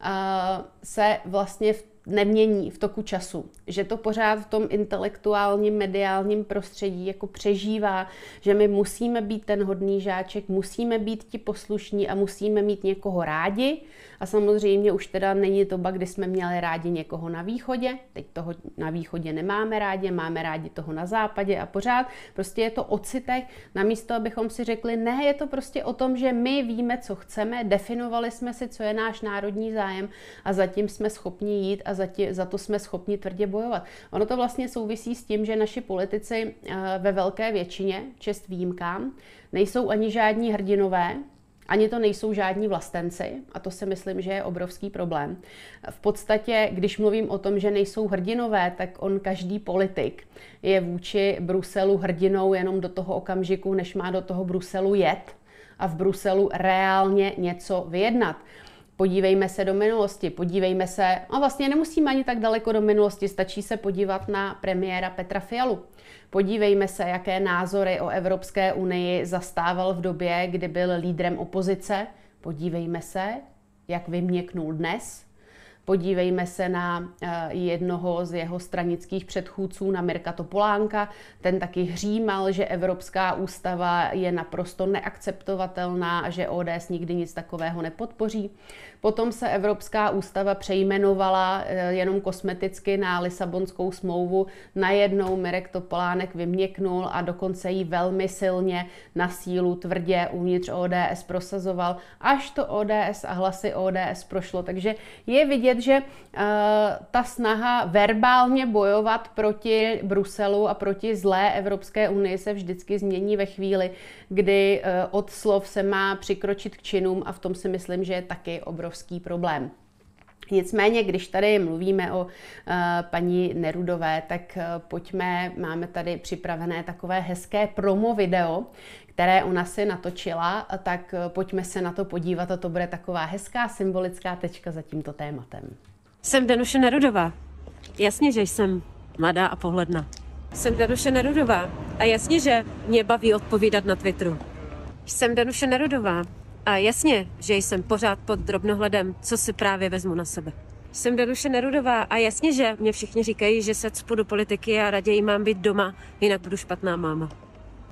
uh, se vlastně v nemění v toku času, že to pořád v tom intelektuálním, mediálním prostředí jako přežívá, že my musíme být ten hodný žáček, musíme být ti poslušní a musíme mít někoho rádi. A samozřejmě už teda není to kdy jsme měli rádi někoho na východě, teď toho na východě nemáme rádi, máme rádi toho na západě a pořád. Prostě je to o citech, namísto abychom si řekli, ne, je to prostě o tom, že my víme, co chceme, definovali jsme si, co je náš národní zájem a zatím jsme schopni jít a za, ti, za to jsme schopni tvrdě bojovat. Ono to vlastně souvisí s tím, že naši politici eh, ve velké většině, čest výjimkám, nejsou ani žádní hrdinové, ani to nejsou žádní vlastenci a to si myslím, že je obrovský problém. V podstatě, když mluvím o tom, že nejsou hrdinové, tak on každý politik je vůči Bruselu hrdinou jenom do toho okamžiku, než má do toho Bruselu jet a v Bruselu reálně něco vyjednat podívejme se do minulosti, podívejme se, a vlastně nemusíme ani tak daleko do minulosti, stačí se podívat na premiéra Petra Fialu. Podívejme se, jaké názory o Evropské unii zastával v době, kdy byl lídrem opozice. Podívejme se, jak vyměknul dnes, Podívejme se na eh, jednoho z jeho stranických předchůdců, na Mirka Topolánka. Ten taky hřímal, že Evropská ústava je naprosto neakceptovatelná a že ODS nikdy nic takového nepodpoří. Potom se Evropská ústava přejmenovala eh, jenom kosmeticky na Lisabonskou smlouvu. Najednou Mirek Topolánek vyměknul a dokonce ji velmi silně na sílu tvrdě uvnitř ODS prosazoval, až to ODS a hlasy ODS prošlo. Takže je vidět, vidět, že eh, ta snaha verbálně bojovat proti Bruselu a proti zlé Evropské unii se vždycky změní ve chvíli, kdy eh, od slov se má přikročit k činům a v tom si myslím, že je taky obrovský problém. Nicméně, když tady mluvíme o eh, paní Nerudové, tak pojďme, máme tady připravené takové hezké promo video, které ona si natočila, tak eh, pojďme se na to podívat a to bude taková hezká symbolická tečka za tímto tématem. Jsem Danuše Nerudová. Jasně, že jsem mladá a pohledná. Jsem Danuše Nerudová a jasně, že mě baví odpovídat na Twitteru. Jsem Danuše Nerudová a jasně, že jsem pořád pod drobnohledem, co si právě vezmu na sebe. Jsem Danuše Nerudová a jasně, že mě všichni říkají, že se cpu do politiky a raději mám být doma, jinak budu špatná máma.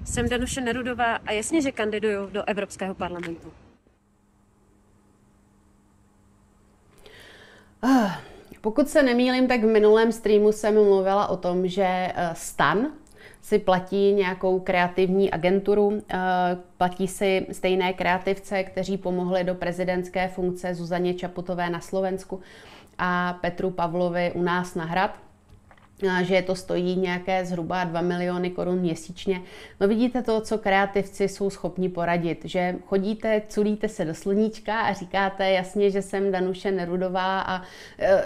Jsem Danuše Nerudová a jasně, že kandiduju do Evropského parlamentu. Ah, pokud se nemýlím, tak v minulém streamu jsem mluvila o tom, že eh, Stan si platí nějakou kreativní agenturu, eh, platí si stejné kreativce, kteří pomohli do prezidentské funkce Zuzaně Čaputové na Slovensku a Petru Pavlovi u nás na Hrad že to stojí nějaké zhruba 2 miliony korun měsíčně. No vidíte to, co kreativci jsou schopni poradit, že chodíte, culíte se do sluníčka a říkáte jasně, že jsem Danuše Nerudová a e,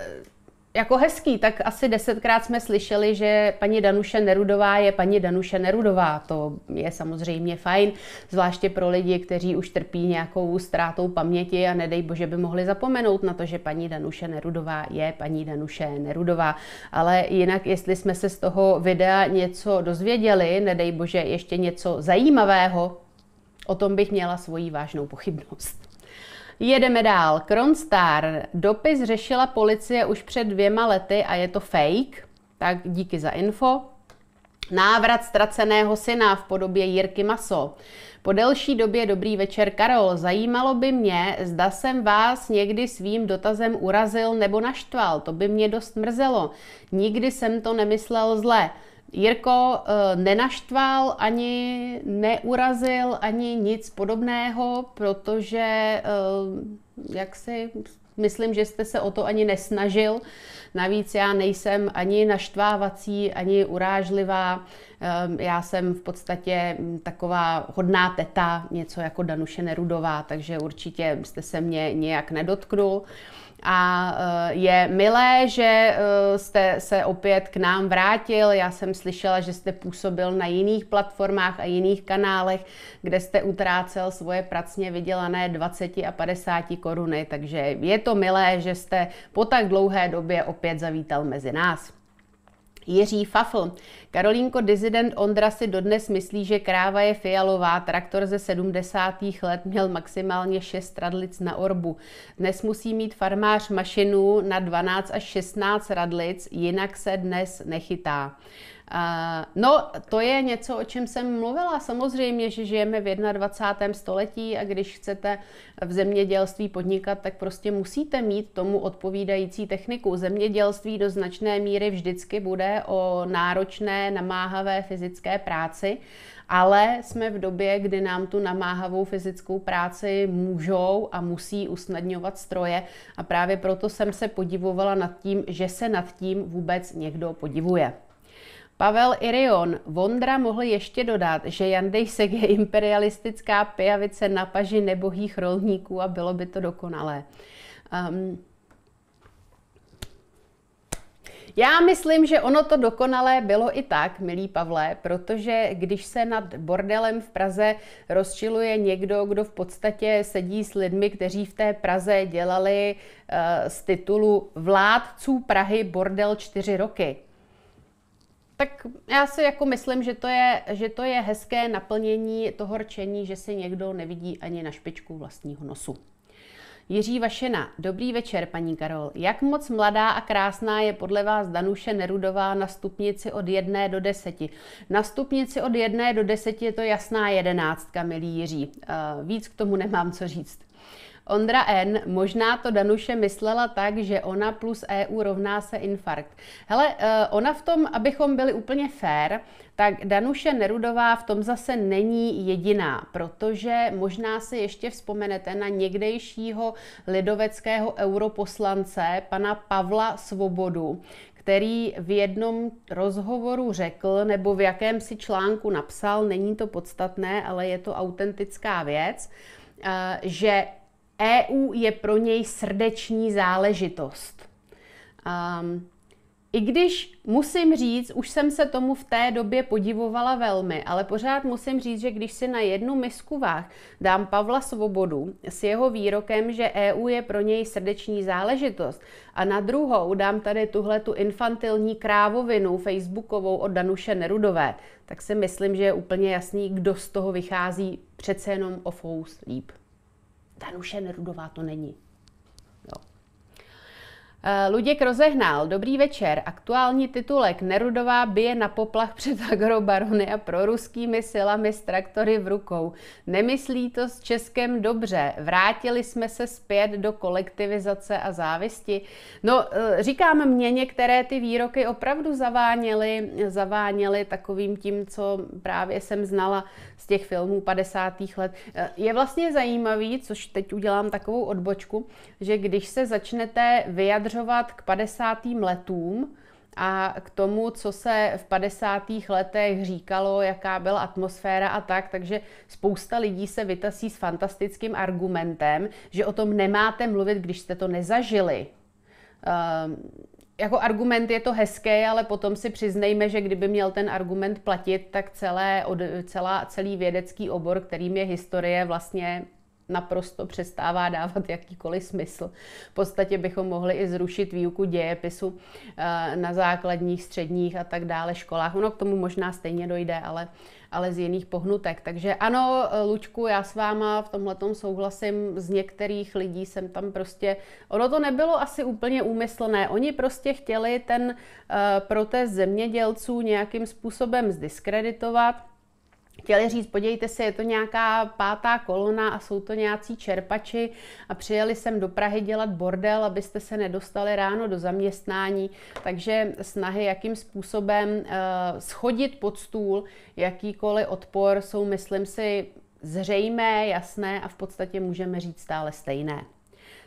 jako hezký, tak asi desetkrát jsme slyšeli, že paní Danuše Nerudová je paní Danuše Nerudová. To je samozřejmě fajn, zvláště pro lidi, kteří už trpí nějakou ztrátou paměti a nedej bože by mohli zapomenout na to, že paní Danuše Nerudová je paní Danuše Nerudová. Ale jinak, jestli jsme se z toho videa něco dozvěděli, nedej bože ještě něco zajímavého, o tom bych měla svoji vážnou pochybnost. Jedeme dál. Kronstar. Dopis řešila policie už před dvěma lety a je to fake. Tak díky za info. Návrat ztraceného syna v podobě Jirky Maso. Po delší době dobrý večer Karol, zajímalo by mě, zda jsem vás někdy svým dotazem urazil nebo naštval, to by mě dost mrzelo. Nikdy jsem to nemyslel zle. Jirko eh, nenaštval, ani neurazil, ani nic podobného, protože eh, jak si myslím, že jste se o to ani nesnažil. Navíc já nejsem ani naštvávací, ani urážlivá. Ehm, já jsem v podstatě hm, taková hodná teta, něco jako Danuše Nerudová, takže určitě jste se mě nějak nedotknul a eh, je milé, že eh, jste se opět k nám vrátil. Já jsem slyšela, že jste působil na jiných platformách a jiných kanálech, kde jste utrácel svoje pracně vydělané 20 a 50 koruny, takže je to milé, že jste po tak dlouhé době opět zavítal mezi nás. Jiří Fafl. Karolínko dizident Ondra si dodnes myslí, že kráva je fialová. Traktor ze 70. let měl maximálně 6 radlic na orbu. Dnes musí mít farmář mašinu na 12 až 16 radlic, jinak se dnes nechytá. No, to je něco, o čem jsem mluvila. Samozřejmě, že žijeme v 21. století a když chcete v zemědělství podnikat, tak prostě musíte mít tomu odpovídající techniku. Zemědělství do značné míry vždycky bude o náročné, namáhavé fyzické práci, ale jsme v době, kdy nám tu namáhavou fyzickou práci můžou a musí usnadňovat stroje a právě proto jsem se podivovala nad tím, že se nad tím vůbec někdo podivuje. Pavel Irion, Vondra mohl ještě dodat, že Jandej je imperialistická pijavice na paži nebohých rolníků a bylo by to dokonalé. Um, já myslím, že ono to dokonalé bylo i tak, milý Pavle, protože když se nad bordelem v Praze rozčiluje někdo, kdo v podstatě sedí s lidmi, kteří v té Praze dělali uh, z titulu vládců Prahy bordel čtyři roky, tak já si jako myslím, že to, je, že to je hezké naplnění toho rčení, že se někdo nevidí ani na špičku vlastního nosu. Jiří Vašena, dobrý večer, paní Karol. Jak moc mladá a krásná je podle vás Danuše Nerudová na stupnici od 1 do 10? Na stupnici od 1 do 10 je to jasná jedenáctka, milý Jiří. Eh, víc k tomu nemám co říct. Ondra N. Možná to Danuše myslela tak, že ona plus EU rovná se infarkt. Hele, eh, ona v tom, abychom byli úplně fair, tak Danuše Nerudová v tom zase není jediná, protože možná si ještě vzpomenete na někdejšího lidoveckého europoslance, pana Pavla Svobodu, který v jednom rozhovoru řekl, nebo v jakémsi článku napsal, není to podstatné, ale je to autentická věc, eh, že EU je pro něj srdeční záležitost. Um, i když musím říct, už jsem se tomu v té době podivovala velmi, ale pořád musím říct, že když si na jednu misku váh dám Pavla Svobodu s jeho výrokem, že EU je pro něj srdeční záležitost a na druhou dám tady tuhle tu infantilní krávovinu facebookovou od Danuše Nerudové, tak si myslím, že je úplně jasný, kdo z toho vychází přece jenom o fous líp. Danuše Nerudová to není. Eh, Luděk rozehnal. Dobrý večer. Aktuální titulek. Nerudová bije na poplach před agrobarony a proruskými silami s traktory v rukou. Nemyslí to s Českem dobře. Vrátili jsme se zpět do kolektivizace a závisti. No, eh, říkám mě, některé ty výroky opravdu zaváněly, zaváněly takovým tím, co právě jsem znala z těch filmů 50. let. Eh, je vlastně zajímavý, což teď udělám takovou odbočku, že když se začnete vyjadřovat směřovat k 50. letům a k tomu, co se v 50. letech říkalo, jaká byla atmosféra a tak, takže spousta lidí se vytasí s fantastickým argumentem, že o tom nemáte mluvit, když jste to nezažili. Um, jako argument je to hezké, ale potom si přiznejme, že kdyby měl ten argument platit, tak celé, od, celá, celý vědecký obor, kterým je historie, vlastně naprosto přestává dávat jakýkoliv smysl. V podstatě bychom mohli i zrušit výuku dějepisu eh, na základních, středních a tak dále školách. Ono k tomu možná stejně dojde, ale, ale z jiných pohnutek. Takže ano, Lučku, já s váma v tomhle souhlasím. Z některých lidí jsem tam prostě... Ono to nebylo asi úplně úmyslné. Oni prostě chtěli ten eh, protest zemědělců nějakým způsobem zdiskreditovat chtěli říct, podívejte se, je to nějaká pátá kolona a jsou to nějací čerpači a přijeli jsem do Prahy dělat bordel, abyste se nedostali ráno do zaměstnání. Takže snahy, jakým způsobem uh, schodit pod stůl jakýkoliv odpor, jsou, myslím si, zřejmé, jasné a v podstatě můžeme říct stále stejné.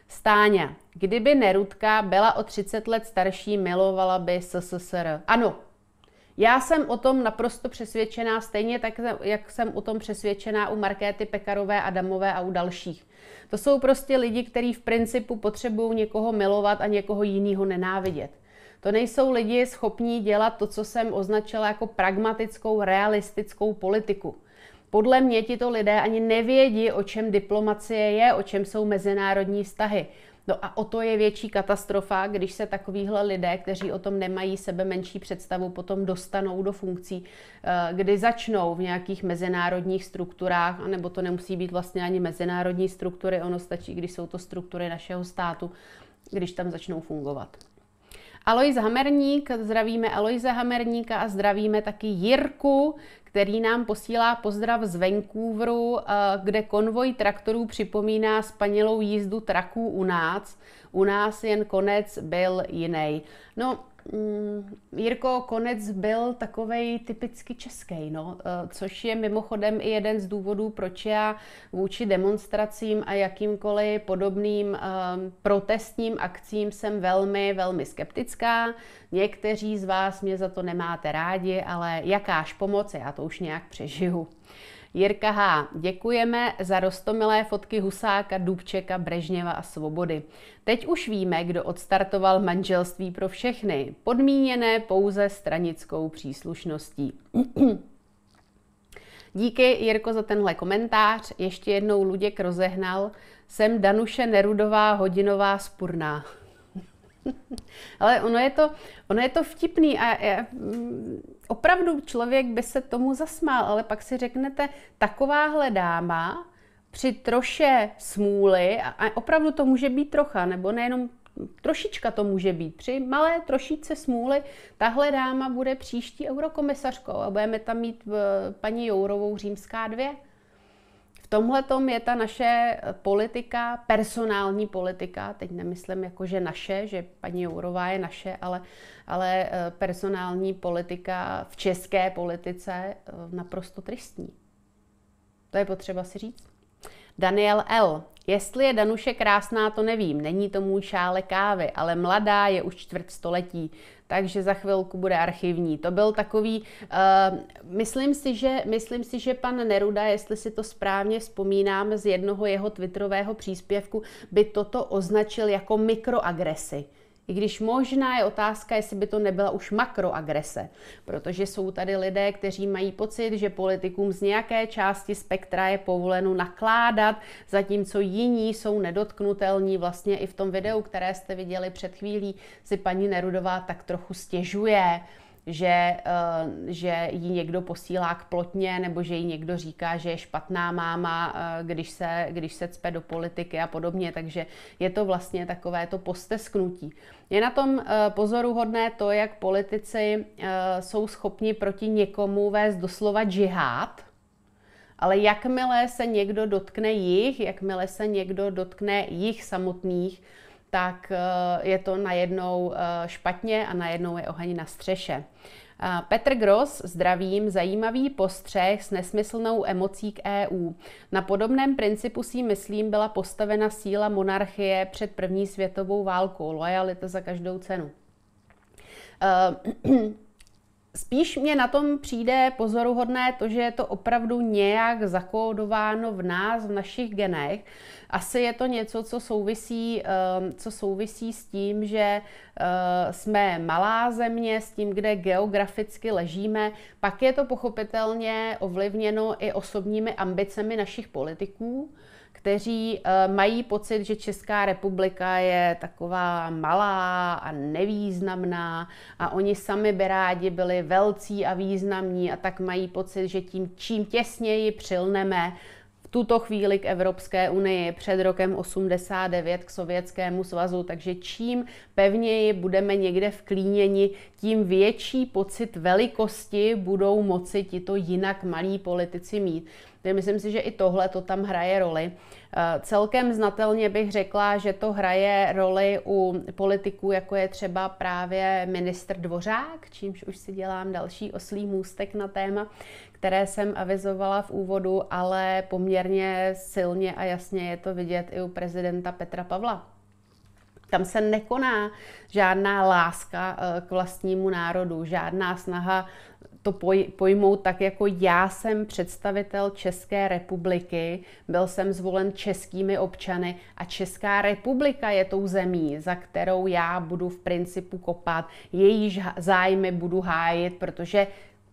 Stáňa, kdyby Nerudka byla o 30 let starší, milovala by SSSR. Ano, já jsem o tom naprosto přesvědčená, stejně tak, jak jsem o tom přesvědčená u Markéty Pekarové, Adamové a u dalších. To jsou prostě lidi, kteří v principu potřebují někoho milovat a někoho jiného nenávidět. To nejsou lidi schopní dělat to, co jsem označila jako pragmatickou, realistickou politiku. Podle mě tito lidé ani nevědí, o čem diplomacie je, o čem jsou mezinárodní vztahy. No a o to je větší katastrofa, když se takovýhle lidé, kteří o tom nemají sebe menší představu, potom dostanou do funkcí, eh, kdy začnou v nějakých mezinárodních strukturách, anebo to nemusí být vlastně ani mezinárodní struktury, ono stačí, když jsou to struktury našeho státu, když tam začnou fungovat. Alois Hamerník, zdravíme Aloise Hamerníka a zdravíme taky Jirku, který nám posílá pozdrav z Vancouveru, eh, kde konvoj traktorů připomíná spanělou jízdu traků u nás. U nás jen konec byl jiný. No, Mm, Jirko, konec byl takovej typicky český, no, eh, což je mimochodem i jeden z důvodů, proč já vůči demonstracím a jakýmkoliv podobným um, protestním akcím jsem velmi, velmi skeptická. Někteří z vás mě za to nemáte rádi, ale jakáž pomoc, já to už nějak přežiju. Jirka H. Děkujeme za rostomilé fotky Husáka, Dubčeka, Brežněva a Svobody. Teď už víme, kdo odstartoval manželství pro všechny, podmíněné pouze stranickou příslušností. Díky Jirko za tenhle komentář. Ještě jednou Luděk rozehnal. Jsem Danuše Nerudová, hodinová spurná. Ale ono je to, ono je to vtipný a je, mm, opravdu člověk by se tomu zasmál, ale pak si řeknete, takováhle dáma při troše smůly, a, opravdu to může být trocha, nebo nejenom trošička to může být. Při malé trošičce smůly tahle dáma bude příští eurokomisařkou a budeme tam mít paní Jourovou římská dvě. V tomhle je ta naše politika, personální politika, teď nemyslím jako, že naše, že paní Jourová je naše, ale, ale eh, personální politika v české politice eh, naprosto tristní. To je potřeba si říct. Daniel L. Jestli je Danuše krásná, to nevím. Není to můj šále kávy, ale mladá je už čtvrt století takže za chvilku bude archivní. To byl takový, uh, myslím, si, že, myslím si, že pan Neruda, jestli si to správně vzpomínám z jednoho jeho twitterového příspěvku, by toto označil jako mikroagresi. I když možná je otázka, jestli by to nebyla už makroagrese, protože jsou tady lidé, kteří mají pocit, že politikům z nějaké části spektra je povoleno nakládat, zatímco jiní jsou nedotknutelní. Vlastně i v tom videu, které jste viděli před chvílí, si paní Nerudová tak trochu stěžuje že, eh, že ji někdo posílá k plotně, nebo že ji někdo říká, že je špatná máma, eh, když se, když se cpe do politiky a podobně. Takže je to vlastně takové to postesknutí. Je na tom eh, pozoruhodné to, jak politici jsou schopni proti někomu vést doslova džihád, ale jakmile se někdo dotkne jich, jakmile se někdo dotkne jich samotných, tak eh, je to najednou eh, špatně a najednou je oheň na střeše. Eh, Petr Gross, zdravím, zajímavý postřeh s nesmyslnou emocí k EU. Na podobném principu si myslím byla postavena síla monarchie před první světovou válkou, Loyalita za každou cenu. Spíš mě na tom přijde pozoruhodné to, že je to opravdu nějak zakódováno v nás, v našich genech, asi je to něco, co souvisí, ehm, co souvisí s tím, že eh, jsme malá země, s tím, kde geograficky ležíme. Pak je to pochopitelně ovlivněno i osobními ambicemi našich politiků kteří eh, mají pocit, že Česká republika je taková malá a nevýznamná a oni sami by rádi byli velcí a významní a tak mají pocit, že tím čím těsněji přilneme, tuto chvíli k Evropské unii, před rokem 89 k Sovětskému svazu, takže čím pevněji budeme někde vklíněni, tím větší pocit velikosti budou moci tito jinak malí politici mít. Takže myslím si, že i tohle to tam hraje roli. Eh, celkem znatelně bych řekla, že to hraje roli u politiků, jako je třeba právě ministr Dvořák, čímž už si dělám další oslý můstek na téma, které jsem avizovala v úvodu, ale poměrně silně a jasně je to vidět i u prezidenta Petra Pavla. Tam se nekoná žádná láska eh, k vlastnímu národu, žádná snaha to poj- pojmout tak, jako já jsem představitel České republiky, byl jsem zvolen českými občany a Česká republika je tou zemí, za kterou já budu v principu kopat, jejíž zájmy budu hájit, protože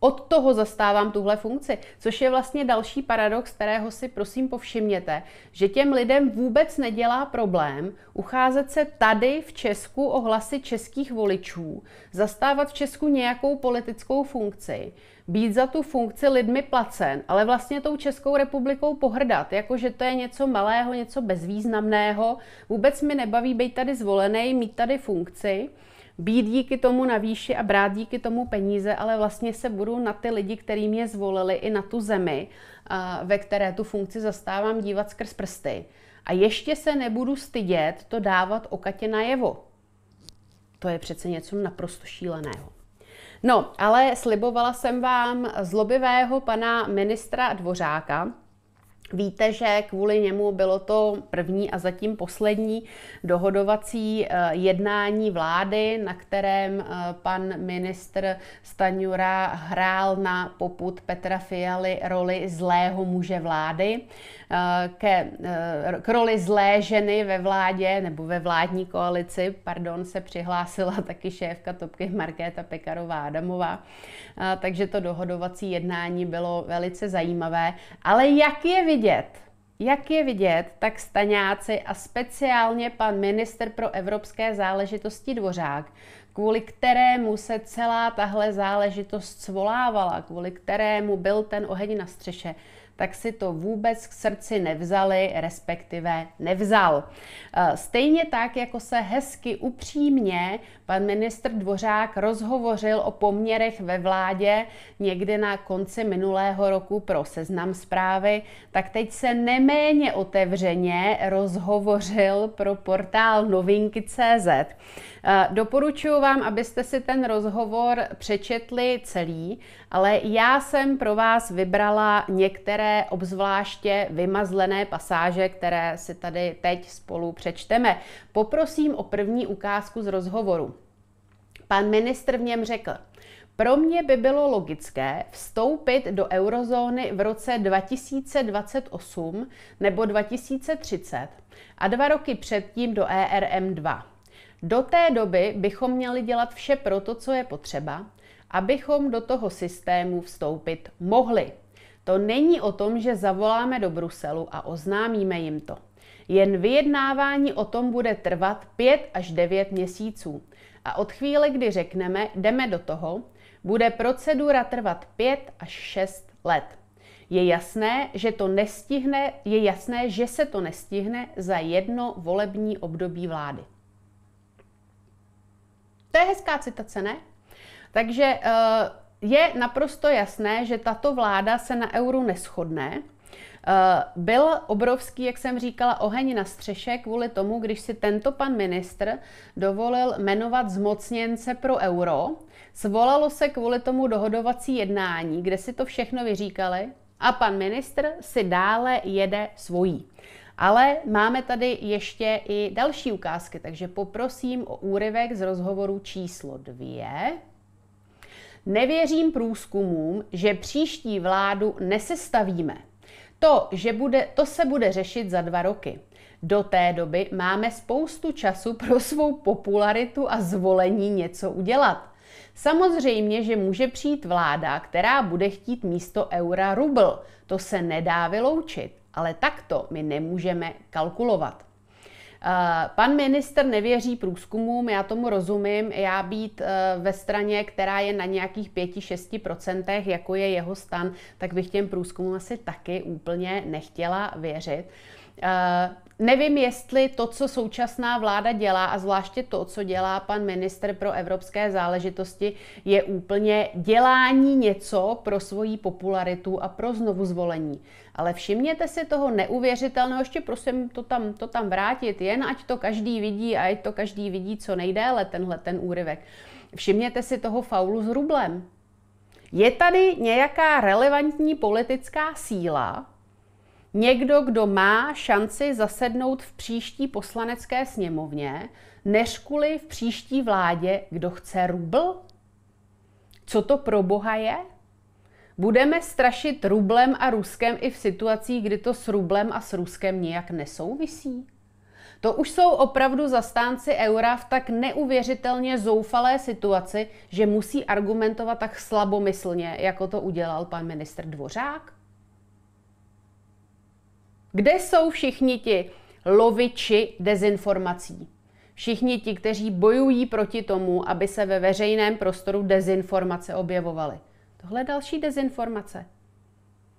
od toho zastávám tuhle funkci, což je vlastně další paradox, kterého si prosím povšimněte, že těm lidem vůbec nedělá problém ucházet se tady v Česku o hlasy českých voličů, zastávat v Česku nějakou politickou funkci, být za tu funkci lidmi placen, ale vlastně tou Českou republikou pohrdat, jakože to je něco malého, něco bezvýznamného, vůbec mi nebaví být tady zvolený, mít tady funkci být díky tomu na výši a brát díky tomu peníze, ale vlastně se budu na ty lidi, který mě zvolili, i na tu zemi, ve které tu funkci zastávám, dívat skrz prsty. A ještě se nebudu stydět to dávat o na najevo. To je přece něco naprosto šíleného. No, ale slibovala jsem vám zlobivého pana ministra Dvořáka, Víte, že kvůli němu bylo to první a zatím poslední dohodovací eh, jednání vlády, na kterém eh, pan ministr Staňura hrál na poput Petra Fialy roli zlého muže vlády. Eh, ke, k roli zlé ženy ve vládě nebo ve vládní koalici, pardon, se přihlásila taky šéfka topky Markéta Pekarová Adamová. Takže to dohodovací jednání bylo velice zajímavé. Ale jak je vidět, vidět, jak je vidět, tak staňáci a speciálně pan minister pro evropské záležitosti Dvořák, kvůli kterému se celá tahle záležitost svolávala, kvůli kterému byl ten oheň na střeše, tak si to vůbec k srdci nevzali, respektive nevzal. Eh, stejně tak, jako se hezky upřímně pan ministr Dvořák rozhovořil o poměrech ve vládě někdy na konci minulého roku pro seznam zprávy, tak teď se neméně otevřeně rozhovořil pro portál novinky.cz. Eh, doporučuji vám, abyste si ten rozhovor přečetli celý, ale já jsem pro vás vybrala některé některé obzvláště vymazlené pasáže, které si tady teď spolu přečteme. Poprosím o první ukázku z rozhovoru. Pan ministr v něm řekl, pro mě by bylo logické vstoupit do eurozóny v roce 2028 nebo 2030 a dva roky předtím do ERM 2. Do té doby bychom měli dělat vše pro to, co je potřeba, abychom do toho systému vstoupit mohli. To není o tom, že zavoláme do Bruselu a oznámíme jim to. Jen vyjednávání o tom bude trvat 5 až 9 měsíců. A od chvíle, kdy řekneme, jdeme do toho, bude procedura trvat 5 až 6 let. Je jasné, že to nestihne, je jasné, že se to nestihne za jedno volební období vlády. To je hezká citace, ne? Takže uh, je naprosto jasné, že tato vláda se na euru neschodne. Eh, byl obrovský, jak jsem říkala, oheň na střeše kvůli tomu, když si tento pan ministr dovolil jmenovat zmocněnce pro euro. Svolalo se kvůli tomu dohodovací jednání, kde si to všechno vyříkali a pan ministr si dále jede svojí. Ale máme tady ještě i další ukázky, takže poprosím o úryvek z rozhovoru číslo dvě. Nevěřím průzkumům, že příští vládu nesestavíme. To, že bude, to se bude řešit za dva roky. Do té doby máme spoustu času pro svou popularitu a zvolení něco udělat. Samozřejmě, že může přijít vláda, která bude chtít místo eura rubl. To se nedá vyloučit, ale takto my nemůžeme kalkulovat. Eh, pan minister nevěří průzkumům, já tomu rozumím. Já být eh, ve straně, která je na nějakých 5-6%, jako je jeho stan, tak bych těm průzkumům asi taky úplně nechtěla věřit. Eh, Nevím, jestli to, co současná vláda dělá, a zvláště to, co dělá pan minister pro evropské záležitosti, je úplně dělání něco pro svoji popularitu a pro znovu zvolení. Ale všimněte si toho neuvěřitelného, ještě prosím to tam, to tam vrátit, jen ať to každý vidí a ať to každý vidí co nejdéle, tenhle ten úryvek. Všimněte si toho faulu s rublem. Je tady nějaká relevantní politická síla, Někdo, kdo má šanci zasednout v příští poslanecké sněmovně, než kvůli v příští vládě, kdo chce rubl? Co to pro boha je? Budeme strašit rublem a ruskem i v situacích, kdy to s rublem a s ruskem nijak nesouvisí? To už jsou opravdu zastánci eura v tak neuvěřitelně zoufalé situaci, že musí argumentovat tak slabomyslně, jako to udělal pan ministr Dvořák? Kde jsou všichni ti loviči dezinformací? Všichni ti, kteří bojují proti tomu, aby se ve veřejném prostoru dezinformace objevovaly. Tohle je další dezinformace.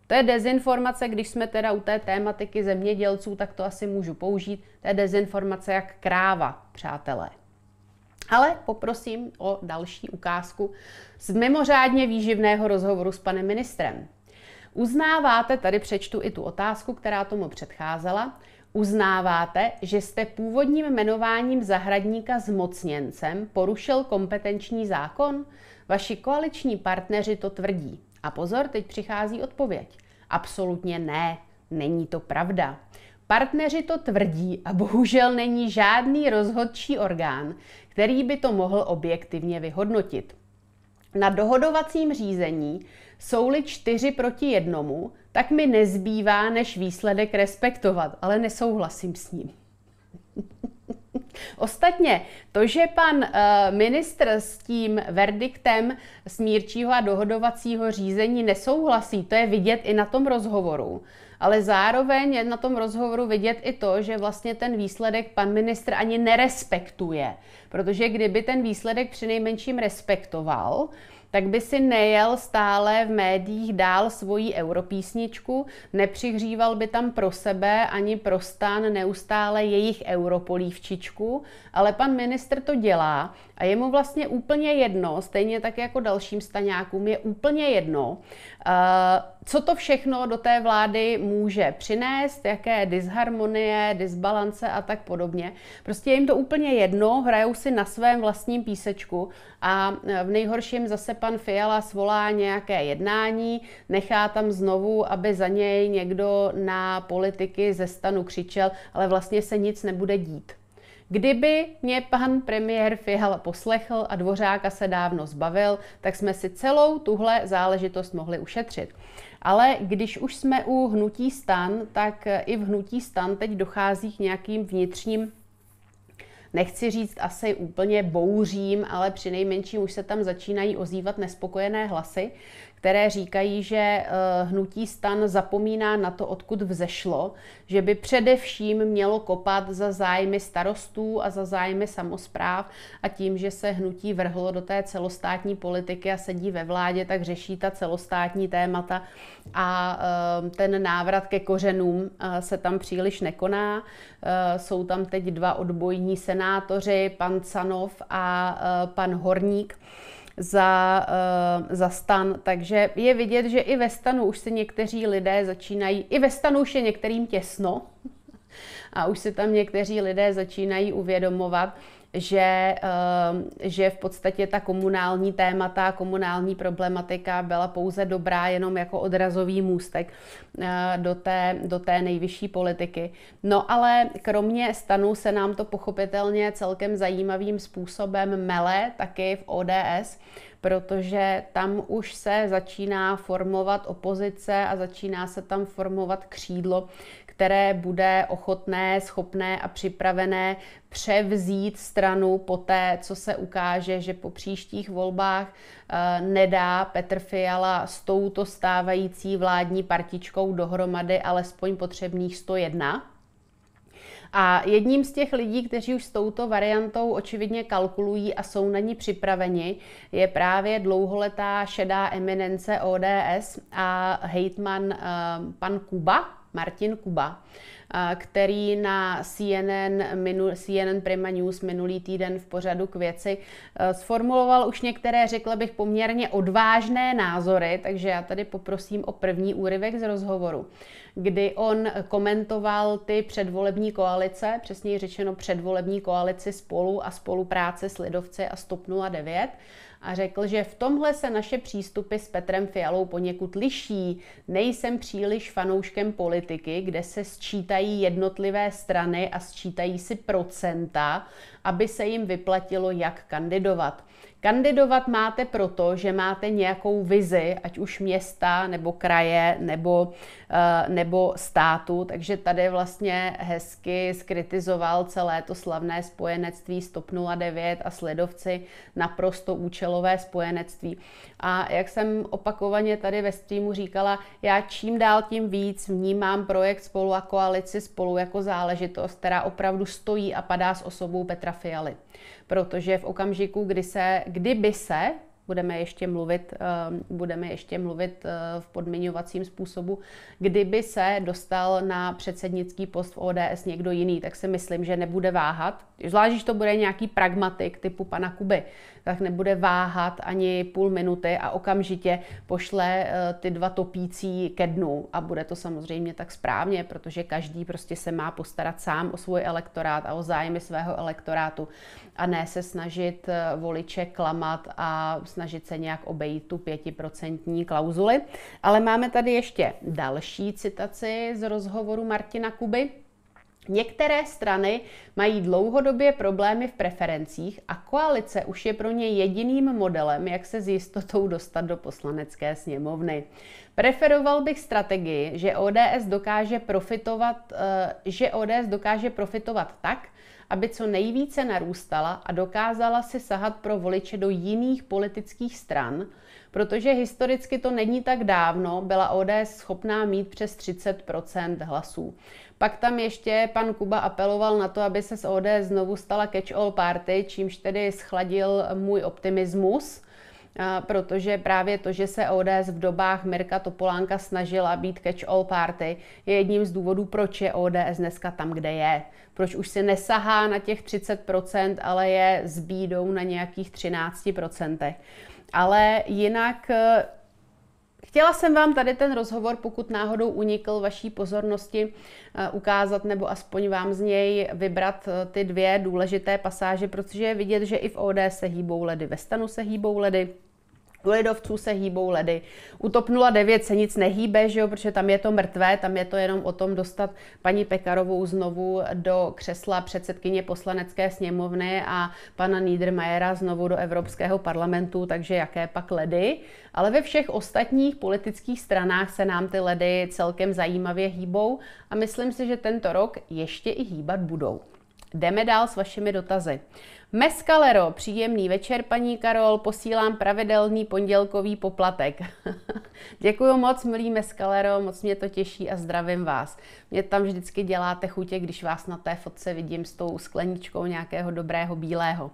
To je dezinformace, když jsme teda u té tématiky zemědělců, tak to asi můžu použít. To je dezinformace jak kráva, přátelé. Ale poprosím o další ukázku z mimořádně výživného rozhovoru s panem ministrem. Uznáváte, tady přečtu i tu otázku, která tomu předcházela, uznáváte, že jste původním jmenováním zahradníka zmocněncem porušil kompetenční zákon? Vaši koaliční partneři to tvrdí. A pozor, teď přichází odpověď. Absolutně ne, není to pravda. Partneři to tvrdí a bohužel není žádný rozhodčí orgán, který by to mohl objektivně vyhodnotit. Na dohodovacím řízení jsou-li čtyři proti jednomu, tak mi nezbývá, než výsledek respektovat, ale nesouhlasím s ním. Ostatně, to, že pan eh, ministr s tím verdiktem smírčího a dohodovacího řízení nesouhlasí, to je vidět i na tom rozhovoru. Ale zároveň je na tom rozhovoru vidět i to, že vlastně ten výsledek pan ministr ani nerespektuje. Protože kdyby ten výsledek přinejmenším respektoval, tak by si nejel stále v médiích dál svoji europísničku, nepřihříval by tam pro sebe ani pro stan neustále jejich europolívčičku, ale pan minister to dělá a je mu vlastně úplně jedno, stejně tak jako dalším staňákům, je úplně jedno, eh, co to všechno do té vlády může přinést, jaké disharmonie, disbalance a tak podobně. Prostě je jim to úplně jedno, hrajou si na svém vlastním písečku a eh, v nejhorším zase pan Fiala svolá nějaké jednání, nechá tam znovu, aby za něj někdo na politiky ze stanu křičel, ale vlastně se nic nebude dít. Kdyby mě pan premiér Fihal poslechl a Dvořáka se dávno zbavil, tak jsme si celou tuhle záležitost mohli ušetřit. Ale když už jsme u hnutí stan, tak i v hnutí stan teď dochází k nějakým vnitřním nechci říct asi úplně bouřím, ale při nejmenším už se tam začínají ozývat nespokojené hlasy, které říkají, že eh, hnutí stan zapomíná na to, odkud vzešlo, že by především mělo kopat za zájmy starostů a za zájmy samozpráv a tím, že se hnutí vrhlo do té celostátní politiky a sedí ve vládě, tak řeší ta celostátní témata a eh, ten návrat ke kořenům eh, se tam příliš nekoná. Jsou tam teď dva odbojní senátoři, pan Canov a pan Horník za, eh, za stan. Takže je vidět, že i ve stanu už se někteří lidé začínají, i ve stanu už je některým těsno a už se tam někteří lidé začínají uvědomovat, že, ehm, že v podstatě ta komunální témata, komunální problematika byla pouze dobrá jenom jako odrazový můstek eh, do té, do té nejvyšší politiky. No ale kromě stanu se nám to pochopitelně celkem zajímavým způsobem mele taky v ODS, protože tam už se začíná formovat opozice a začíná se tam formovat křídlo, které bude ochotné, schopné a připravené převzít stranu po té, co se ukáže, že po příštích volbách eh, nedá Petr Fiala s touto stávající vládní partičkou dohromady alespoň potřebných 101. A jedním z těch lidí, kteří už s touto variantou očividně kalkulují a jsou na ní připraveni, je právě dlouholetá šedá eminence ODS a hejtman eh, pan Kuba, Martin Kuba, eh, který na CNN, minu, CNN Prima News minulý týden v pořadu k věci eh, sformuloval už některé, řekla bych, poměrně odvážné názory, takže já tady poprosím o první úryvek z rozhovoru, kdy on komentoval ty předvolební koalice, přesněji řečeno předvolební koalici spolu a spolupráce s Lidovci a Stop 09, a řekl, že v tomhle se naše přístupy s Petrem Fialou poněkud liší. Nejsem příliš fanouškem politiky, kde se sčítají jednotlivé strany a sčítají si procenta aby se jim vyplatilo, jak kandidovat. Kandidovat máte proto, že máte nějakou vizi, ať už města nebo kraje nebo, eh, nebo státu, takže tady vlastně hezky skritizoval celé to slavné spojenectví Stop 09 a sledovci naprosto účelové spojenectví. A jak jsem opakovaně tady ve streamu říkala, já čím dál tím víc vnímám projekt spolu a koalici spolu jako záležitost, která opravdu stojí a padá s osobou Petra Fialy. Protože v okamžiku, kdy se, kdyby se budeme ještě mluvit, ehm, budeme ještě mluvit eh, v podmiňovacím způsobu. Kdyby se dostal na předsednický post v ODS někdo jiný, tak si myslím, že nebude váhat. Zvlášť, když to bude nějaký pragmatik typu pana Kuby, tak nebude váhat ani půl minuty a okamžitě pošle eh, ty dva topící ke dnu. A bude to samozřejmě tak správně, protože každý prostě se má postarat sám o svůj elektorát a o zájmy svého elektorátu a ne se snažit eh, voliče klamat a snažit se nějak obejít tu pětiprocentní klauzuli. Ale máme tady ještě další citaci z rozhovoru Martina Kuby. Některé strany mají dlouhodobě problémy v preferencích a koalice už je pro ně jediným modelem, jak se s jistotou dostat do poslanecké sněmovny. Preferoval bych strategii, že ODS dokáže profitovat, eh, že ODS dokáže profitovat tak, aby co nejvíce narůstala a dokázala si sahat pro voliče do jiných politických stran, protože historicky to není tak dávno, byla ODS schopná mít přes 30 hlasů. Pak tam ještě pan Kuba apeloval na to, aby se z ODS znovu stala catch-all party, čímž tedy schladil můj optimismus protože právě to, že se ODS v dobách Mirka Topolánka snažila být catch-all party, je jedním z důvodů, proč je ODS dneska tam, kde je. Proč už si nesahá na těch 30%, ale je s bídou na nějakých 13%. Ale jinak Chtěla jsem vám tady ten rozhovor, pokud náhodou unikl vaší pozornosti, eh, ukázat nebo aspoň vám z něj vybrat eh, ty dvě důležité pasáže, protože je vidět, že i v OD se hýbou ledy, ve stanu se hýbou ledy. U ledovců se hýbou ledy. U TOP 09 se nic nehýbe, že jo, protože tam je to mrtvé, tam je to jenom o tom dostat paní Pekarovou znovu do křesla předsedkyně poslanecké sněmovny a pana Niedermayera znovu do Evropského parlamentu, takže jaké pak ledy. Ale ve všech ostatních politických stranách se nám ty ledy celkem zajímavě hýbou a myslím si, že tento rok ještě i hýbat budou. Jdeme dál s vašimi dotazy. Meskalero, příjemný večer, paní Karol, posílám pravidelný pondělkový poplatek. Děkuji moc, milý Meskalero, moc mě to těší a zdravím vás. Mě tam vždycky děláte chutě, když vás na té fotce vidím s tou skleničkou nějakého dobrého bílého.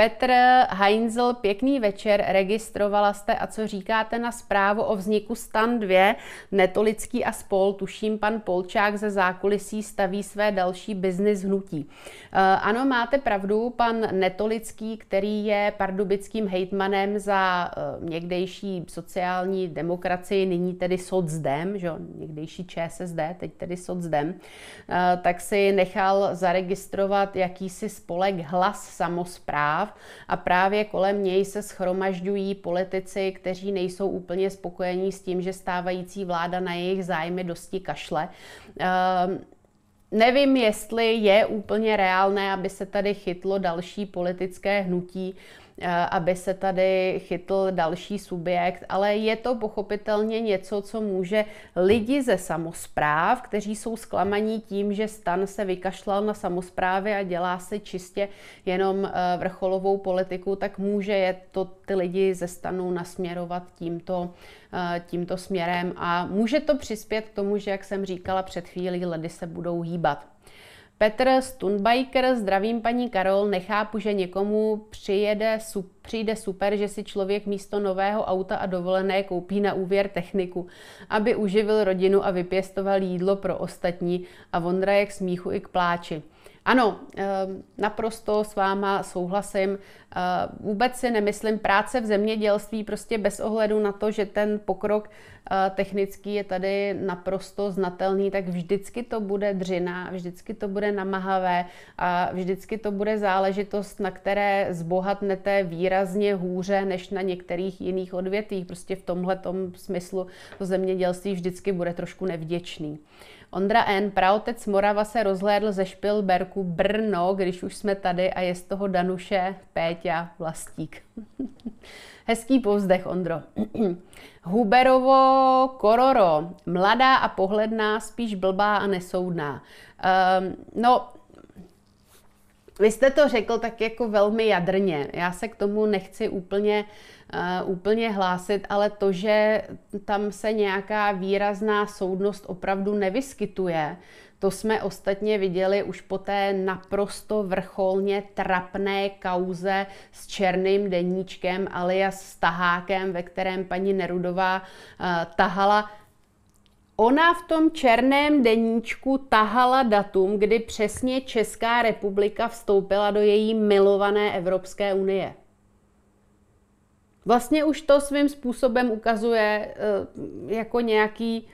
Petr Heinzel, pěkný večer, registrovala jste a co říkáte na zprávu o vzniku stan 2, Netolický a spol, tuším pan Polčák ze zákulisí staví své další biznis hnutí. Eh, ano, máte pravdu, pan Netolický, který je pardubickým hejtmanem za eh, někdejší sociální demokracii, nyní tedy socdem, že někdejší ČSSD, teď tedy socdem, eh, tak si nechal zaregistrovat jakýsi spolek hlas samozpráv, a právě kolem něj se schromažďují politici, kteří nejsou úplně spokojení s tím, že stávající vláda na jejich zájmy dosti kašle. Um, Nevím, jestli je úplně reálné, aby se tady chytlo další politické hnutí, Eh, aby se tady chytl další subjekt, ale je to pochopitelně něco, co může lidi ze samozpráv, kteří jsou zklamaní tím, že stan se vykašlal na samozprávy a dělá se čistě jenom eh, vrcholovou politiku, tak může je to ty lidi ze stanu nasměrovat tímto, eh, tímto směrem a může to přispět k tomu, že, jak jsem říkala před chvílí, lidi se budou hýbat. Petr Stunbiker, zdravím paní Karol, nechápu, že někomu přijede, su, přijde super, že si člověk místo nového auta a dovolené koupí na úvěr techniku, aby uživil rodinu a vypěstoval jídlo pro ostatní a Vondra k smíchu i k pláči. Ano, ehm, naprosto s váma souhlasím. Ehm, vůbec si nemyslím, práce v zemědělství prostě bez ohledu na to, že ten pokrok eh, technický je tady naprosto znatelný, tak vždycky to bude dřina, vždycky to bude namahavé a vždycky to bude záležitost, na které zbohatnete výrazně hůře než na některých jiných odvětvích. Prostě v tomhle smyslu to zemědělství vždycky bude trošku nevděčný. Ondra N. Praotec Morava se rozhlédl ze Špilberku Brno, když už jsme tady a je z toho Danuše Péťa Vlastík. Hezký povzdech, Ondro. Huberovo Kororo. Mladá a pohledná, spíš blbá a nesoudná. Um, no, vy jste to řekl tak jako velmi jadrně. Já se k tomu nechci úplně uh, Eh, úplně hlásit, ale to, že tam se nějaká výrazná soudnost opravdu nevyskytuje, to jsme ostatně viděli už po té naprosto vrcholně trapné kauze s černým deníčkem alias s tahákem, ve kterém paní Nerudová uh, tahala Ona v tom černém deníčku tahala datum, kdy přesně Česká republika vstoupila do její milované Evropské unie. Vlastně už to svým způsobem ukazuje eh, jako nějaký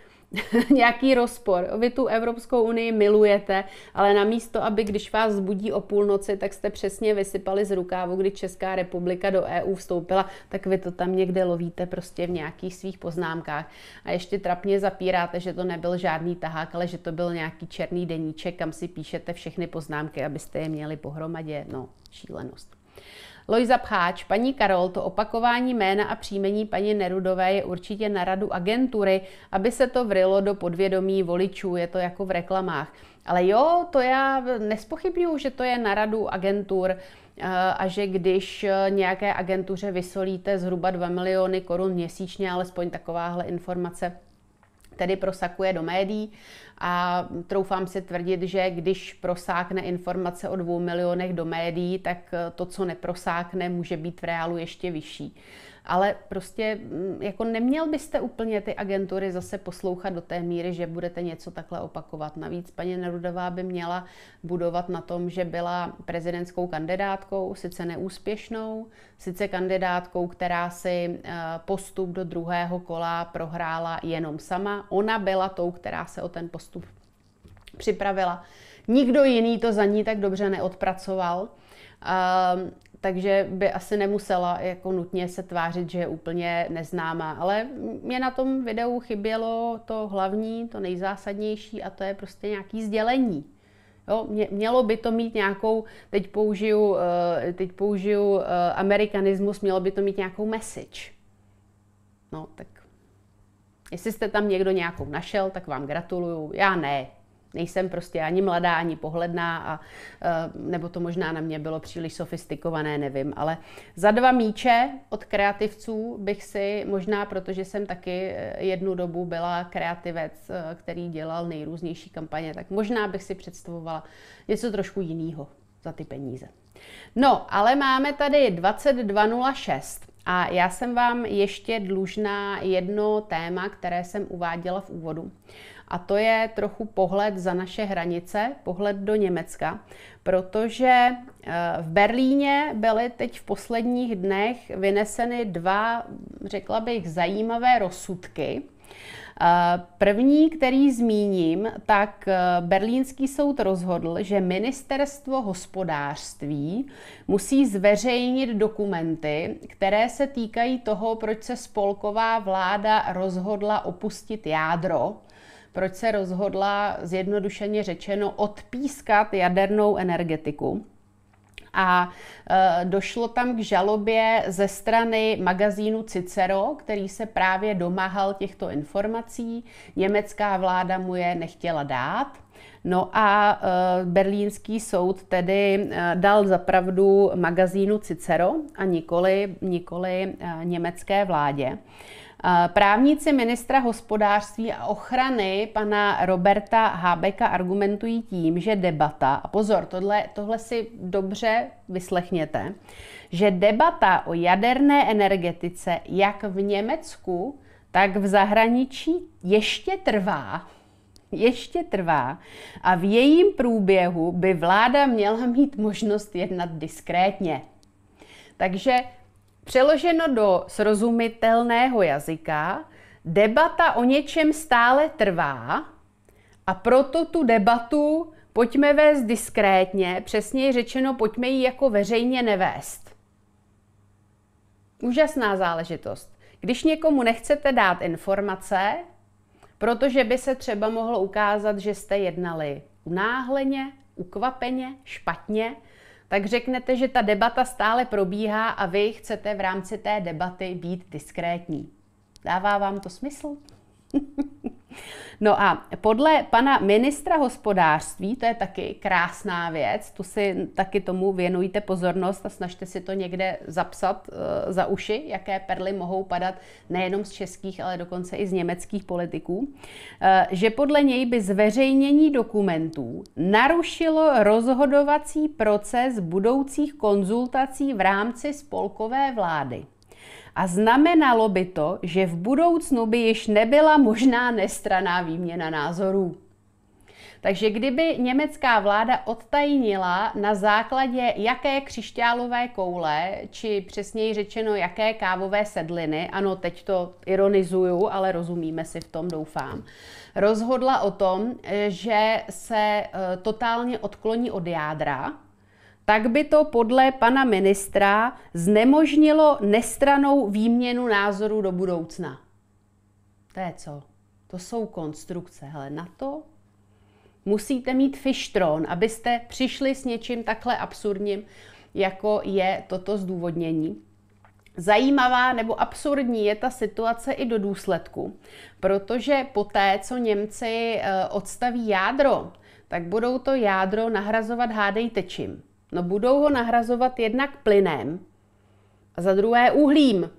nějaký rozpor. Vy tu Evropskou unii milujete, ale namísto, aby když vás zbudí o půlnoci, tak jste přesně vysypali z rukávu, kdy Česká republika do EU vstoupila, tak vy to tam někde lovíte prostě v nějakých svých poznámkách. A ještě trapně zapíráte, že to nebyl žádný tahák, ale že to byl nějaký černý deníček, kam si píšete všechny poznámky, abyste je měli pohromadě. No, šílenost. Lojza Pcháč, paní Karol, to opakování jména a příjmení paní Nerudové je určitě na radu agentury, aby se to vrylo do podvědomí voličů, je to jako v reklamách. Ale jo, to já nespochybnuju, že to je na radu agentur eh, a že když eh, nějaké agentuře vysolíte zhruba 2 miliony korun měsíčně, alespoň takováhle informace tedy prosakuje do médií a troufám si tvrdit, že když prosákne informace o dvou milionech do médií, tak to, co neprosákne, může být v reálu ještě vyšší ale prostě mm, jako neměl byste úplně ty agentury zase poslouchat do té míry, že budete něco takhle opakovat. Navíc paní Nerudová by měla budovat na tom, že byla prezidentskou kandidátkou, sice neúspěšnou, sice kandidátkou, která si eh, postup do druhého kola prohrála jenom sama. Ona byla tou, která se o ten postup připravila. Nikdo jiný to za ní tak dobře neodpracoval. Ehm, takže by asi nemusela jako nutně se tvářit, že je úplně neznámá. Ale mě na tom videu chybělo to hlavní, to nejzásadnější a to je prostě nějaký sdělení. Jo, mělo by to mít nějakou, teď použiju, eh, teď použiju eh, amerikanismus, mělo by to mít nějakou message. No, tak jestli jste tam někdo nějakou našel, tak vám gratuluju. Já ne, Nejsem prostě ani mladá, ani pohledná, a, e, nebo to možná na mě bylo příliš sofistikované, nevím. Ale za dva míče od kreativců bych si možná, protože jsem taky e, jednu dobu byla kreativec, e, který dělal nejrůznější kampaně, tak možná bych si představovala něco trošku jiného za ty peníze. No, ale máme tady 2206. A já jsem vám ještě dlužná jedno téma, které jsem uváděla v úvodu a to je trochu pohled za naše hranice, pohled do Německa, protože eh, v Berlíně byly teď v posledních dnech vyneseny dva, řekla bych, zajímavé rozsudky. Eh, první, který zmíním, tak eh, berlínský soud rozhodl, že ministerstvo hospodářství musí zveřejnit dokumenty, které se týkají toho, proč se spolková vláda rozhodla opustit jádro proč se rozhodla zjednodušeně řečeno odpískat jadernou energetiku a e, došlo tam k žalobě ze strany magazínu Cicero, který se právě domáhal těchto informací. Německá vláda mu je nechtěla dát. No a e, berlínský soud tedy e, dal zapravdu magazínu Cicero a nikoli, nikoli německé vládě. Eh, právníci ministra hospodářství a ochrany pana Roberta Hábeka argumentují tím, že debata, a pozor, tohle, tohle si dobře vyslechněte, že debata o jaderné energetice jak v Německu, tak v zahraničí ještě trvá, ještě trvá a v jejím průběhu by vláda měla mít možnost jednat diskrétně. Takže Přeloženo do srozumitelného jazyka, debata o něčem stále trvá a proto tu debatu pojďme vést diskrétně, přesněji řečeno, pojďme ji jako veřejně nevést. Úžasná záležitost. Když někomu nechcete dát informace, protože by se třeba mohlo ukázat, že jste jednali unáhleně, ukvapeně, špatně, tak řeknete, že ta debata stále probíhá a vy chcete v rámci té debaty být diskrétní. Dává vám to smysl? No a podle pana ministra hospodářství, to je taky krásná věc, tu si taky tomu věnujte pozornost a snažte si to někde zapsat eh, za uši, jaké perly mohou padat nejenom z českých, ale dokonce i z německých politiků, eh, že podle něj by zveřejnění dokumentů narušilo rozhodovací proces budoucích konzultací v rámci spolkové vlády a znamenalo by to, že v budoucnu by již nebyla možná nestraná výměna názorů. Takže kdyby německá vláda odtajnila na základě jaké křišťálové koule, či přesněji řečeno jaké kávové sedliny, ano, teď to ironizuju, ale rozumíme si v tom, doufám, rozhodla o tom, že se eh, totálně odkloní od jádra, tak by to podle pana ministra znemožnilo nestranou výměnu názorů do budoucna. To je co? To jsou konstrukce. Hele, na to musíte mít fištron, abyste přišli s něčím takhle absurdním, jako je toto zdůvodnění. Zajímavá nebo absurdní je ta situace i do důsledku, protože poté, co Němci eh, odstaví jádro, tak budou to jádro nahrazovat hádejte čím. No budou ho nahrazovat jednak plynem a za druhé uhlím.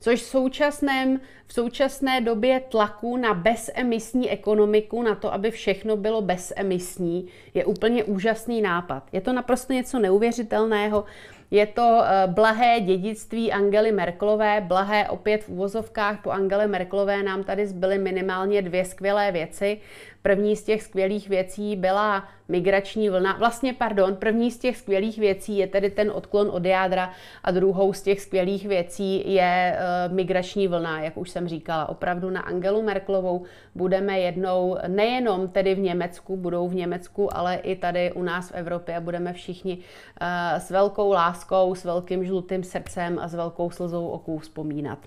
Což v, současném, v současné době tlaku na bezemisní ekonomiku, na to, aby všechno bylo bezemisní, je úplně úžasný nápad. Je to naprosto něco neuvěřitelného. Je to eh, blahé dědictví Angely Merklové, blahé opět v uvozovkách po Angele Merklové nám tady zbyly minimálně dvě skvělé věci. První z těch skvělých věcí byla migrační vlna. Vlastně, pardon, první z těch skvělých věcí je tedy ten odklon od jádra a druhou z těch skvělých věcí je uh, migrační vlna, jak už jsem říkala. Opravdu na Angelu Merklovou budeme jednou nejenom tedy v Německu, budou v Německu, ale i tady u nás v Evropě a budeme všichni uh, s velkou láskou, s velkým žlutým srdcem a s velkou slzou oků vzpomínat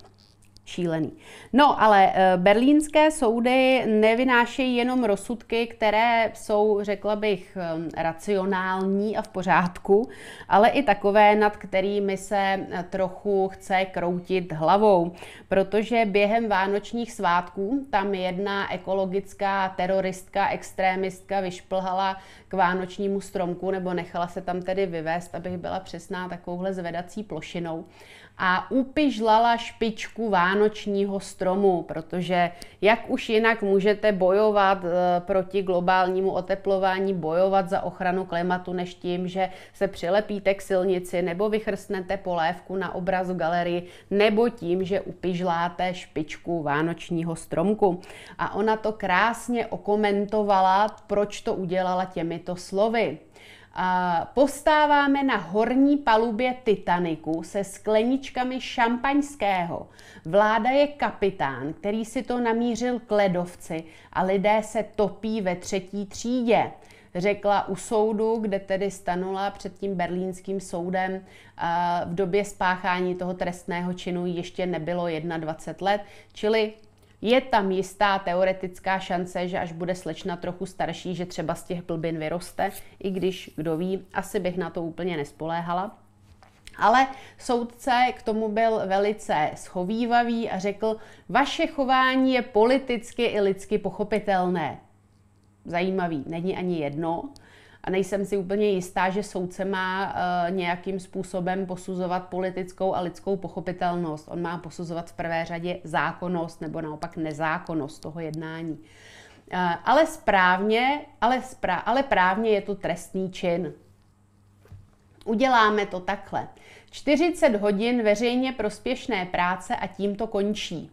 šílený. No, ale eh, berlínské soudy nevynášejí jenom rozsudky, které jsou, řekla bych, eh, racionální a v pořádku, ale i takové, nad kterými se eh, trochu chce kroutit hlavou, protože během vánočních svátků tam jedna ekologická teroristka, extrémistka vyšplhala k vánočnímu stromku, nebo nechala se tam tedy vyvést, abych byla přesná, takovouhle zvedací plošinou a upižlala špičku vánočního stromu, protože jak už jinak můžete bojovat eh, proti globálnímu oteplování, bojovat za ochranu klimatu, než tím, že se přilepíte k silnici nebo vychrstnete polévku na obrazu galerii, nebo tím, že upižláte špičku vánočního stromku. A ona to krásně okomentovala, proč to udělala těmito slovy postáváme na horní palubě Titaniku se skleničkami šampaňského. Vláda je kapitán, který si to namířil k ledovci a lidé se topí ve třetí třídě. Řekla u soudu, kde tedy stanula před tím berlínským soudem, v době spáchání toho trestného činu ještě nebylo 21 let, čili je tam jistá teoretická šance, že až bude slečna trochu starší, že třeba z těch blbin vyroste, i když, kdo ví, asi bych na to úplně nespoléhala. Ale soudce k tomu byl velice schovývavý a řekl, vaše chování je politicky i lidsky pochopitelné. Zajímavý, není ani jedno a nejsem si úplně jistá, že soudce má eh, nějakým způsobem posuzovat politickou a lidskou pochopitelnost. On má posuzovat v prvé řadě zákonnost nebo naopak nezákonnost toho jednání. Eh, ale správně, ale, spra- ale právně je to trestný čin. Uděláme to takhle. 40 hodin veřejně prospěšné práce a tím to končí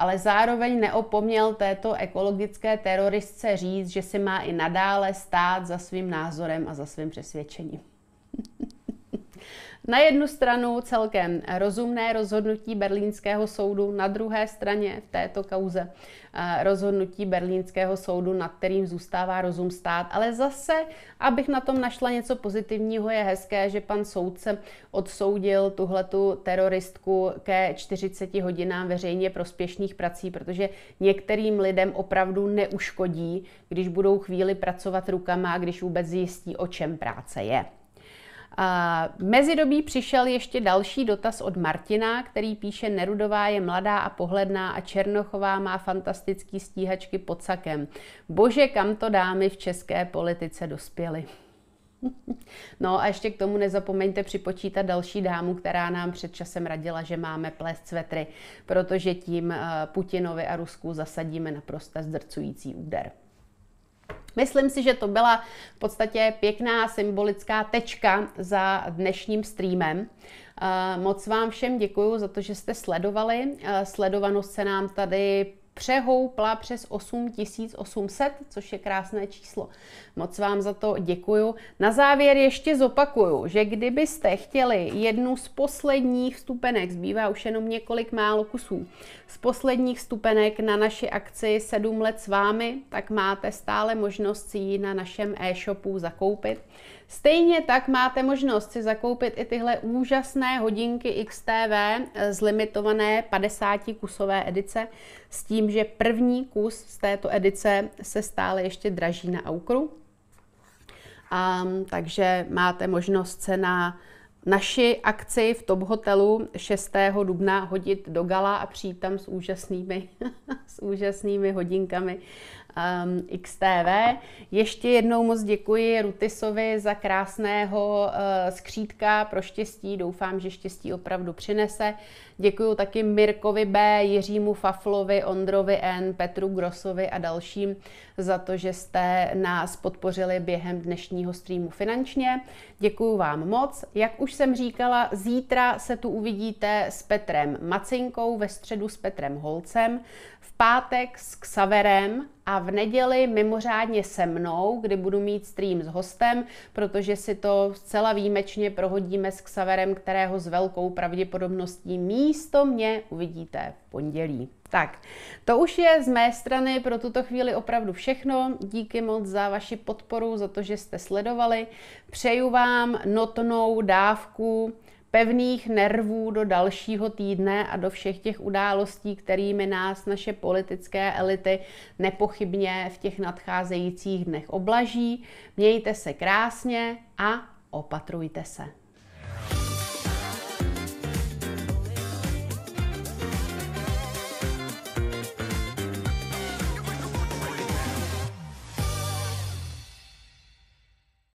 ale zároveň neopomněl této ekologické teroristce říct, že si má i nadále stát za svým názorem a za svým přesvědčením. Na jednu stranu celkem rozumné rozhodnutí berlínského soudu, na druhé straně v této kauze eh, rozhodnutí berlínského soudu, nad kterým zůstává rozum stát. Ale zase, abych na tom našla něco pozitivního, je hezké, že pan soudce odsoudil tuhletu teroristku ke 40 hodinám veřejně prospěšných prací, protože některým lidem opravdu neuškodí, když budou chvíli pracovat rukama a když vůbec zjistí, o čem práce je. A mezidobí přišel ještě další dotaz od Martina, který píše Nerudová je mladá a pohledná a Černochová má fantastický stíhačky pod sakem. Bože, kam to dámy v české politice dospěly. No a ještě k tomu nezapomeňte připočítat další dámu, která nám před časem radila, že máme plést svetry, protože tím eh, Putinovi a Rusku zasadíme naprosto zdrcující úder. Myslím si, že to byla v podstatě pěkná symbolická tečka za dnešním streamem. Eh, moc vám všem děkuji za to, že jste sledovali. Eh, sledovanost se nám tady přehoupla přes 8800, což je krásné číslo. Moc vám za to děkuju. Na závěr ještě zopakuju, že kdybyste chtěli jednu z posledních stupenek, zbývá už jenom několik málo kusů, z posledních stupenek na naši akci 7 let s vámi, tak máte stále možnost si ji na našem e-shopu zakoupit. Stejně tak máte možnost si zakoupit i tyhle úžasné hodinky XTV eh, z limitované 50 kusové edice s tím, že první kus z této edice se stále ještě draží na Aukru. A, takže máte možnost se na naši akci v Top Hotelu 6. dubna hodit do gala a přijít tam s úžasnými, s úžasnými hodinkami um, XTV. Ještě jednou moc děkuji Rutisovi za krásného uh, skřítka pro štěstí. Doufám, že štěstí opravdu přinese. Děkuji taky Mirkovi B, Jiřímu Faflovi, Ondrovi N, Petru Grosovi a dalším za to, že jste nás podpořili během dnešního streamu finančně. Děkuji vám moc. Jak už jsem říkala, zítra se tu uvidíte s Petrem Macinkou, ve středu s Petrem Holcem, v pátek s Xaverem a v neděli mimořádně se mnou, kdy budu mít stream s hostem, protože si to zcela výjimečně prohodíme s Xaverem, kterého s velkou pravděpodobností mít místo mě uvidíte v pondělí. Tak, to už je z mé strany pro tuto chvíli opravdu všechno. Díky moc za vaši podporu, za to, že jste sledovali. Přeju vám notnou dávku pevných nervů do dalšího týdne a do všech těch událostí, kterými nás naše politické elity nepochybně v těch nadcházejících dnech oblaží. Mějte se krásně a opatrujte se.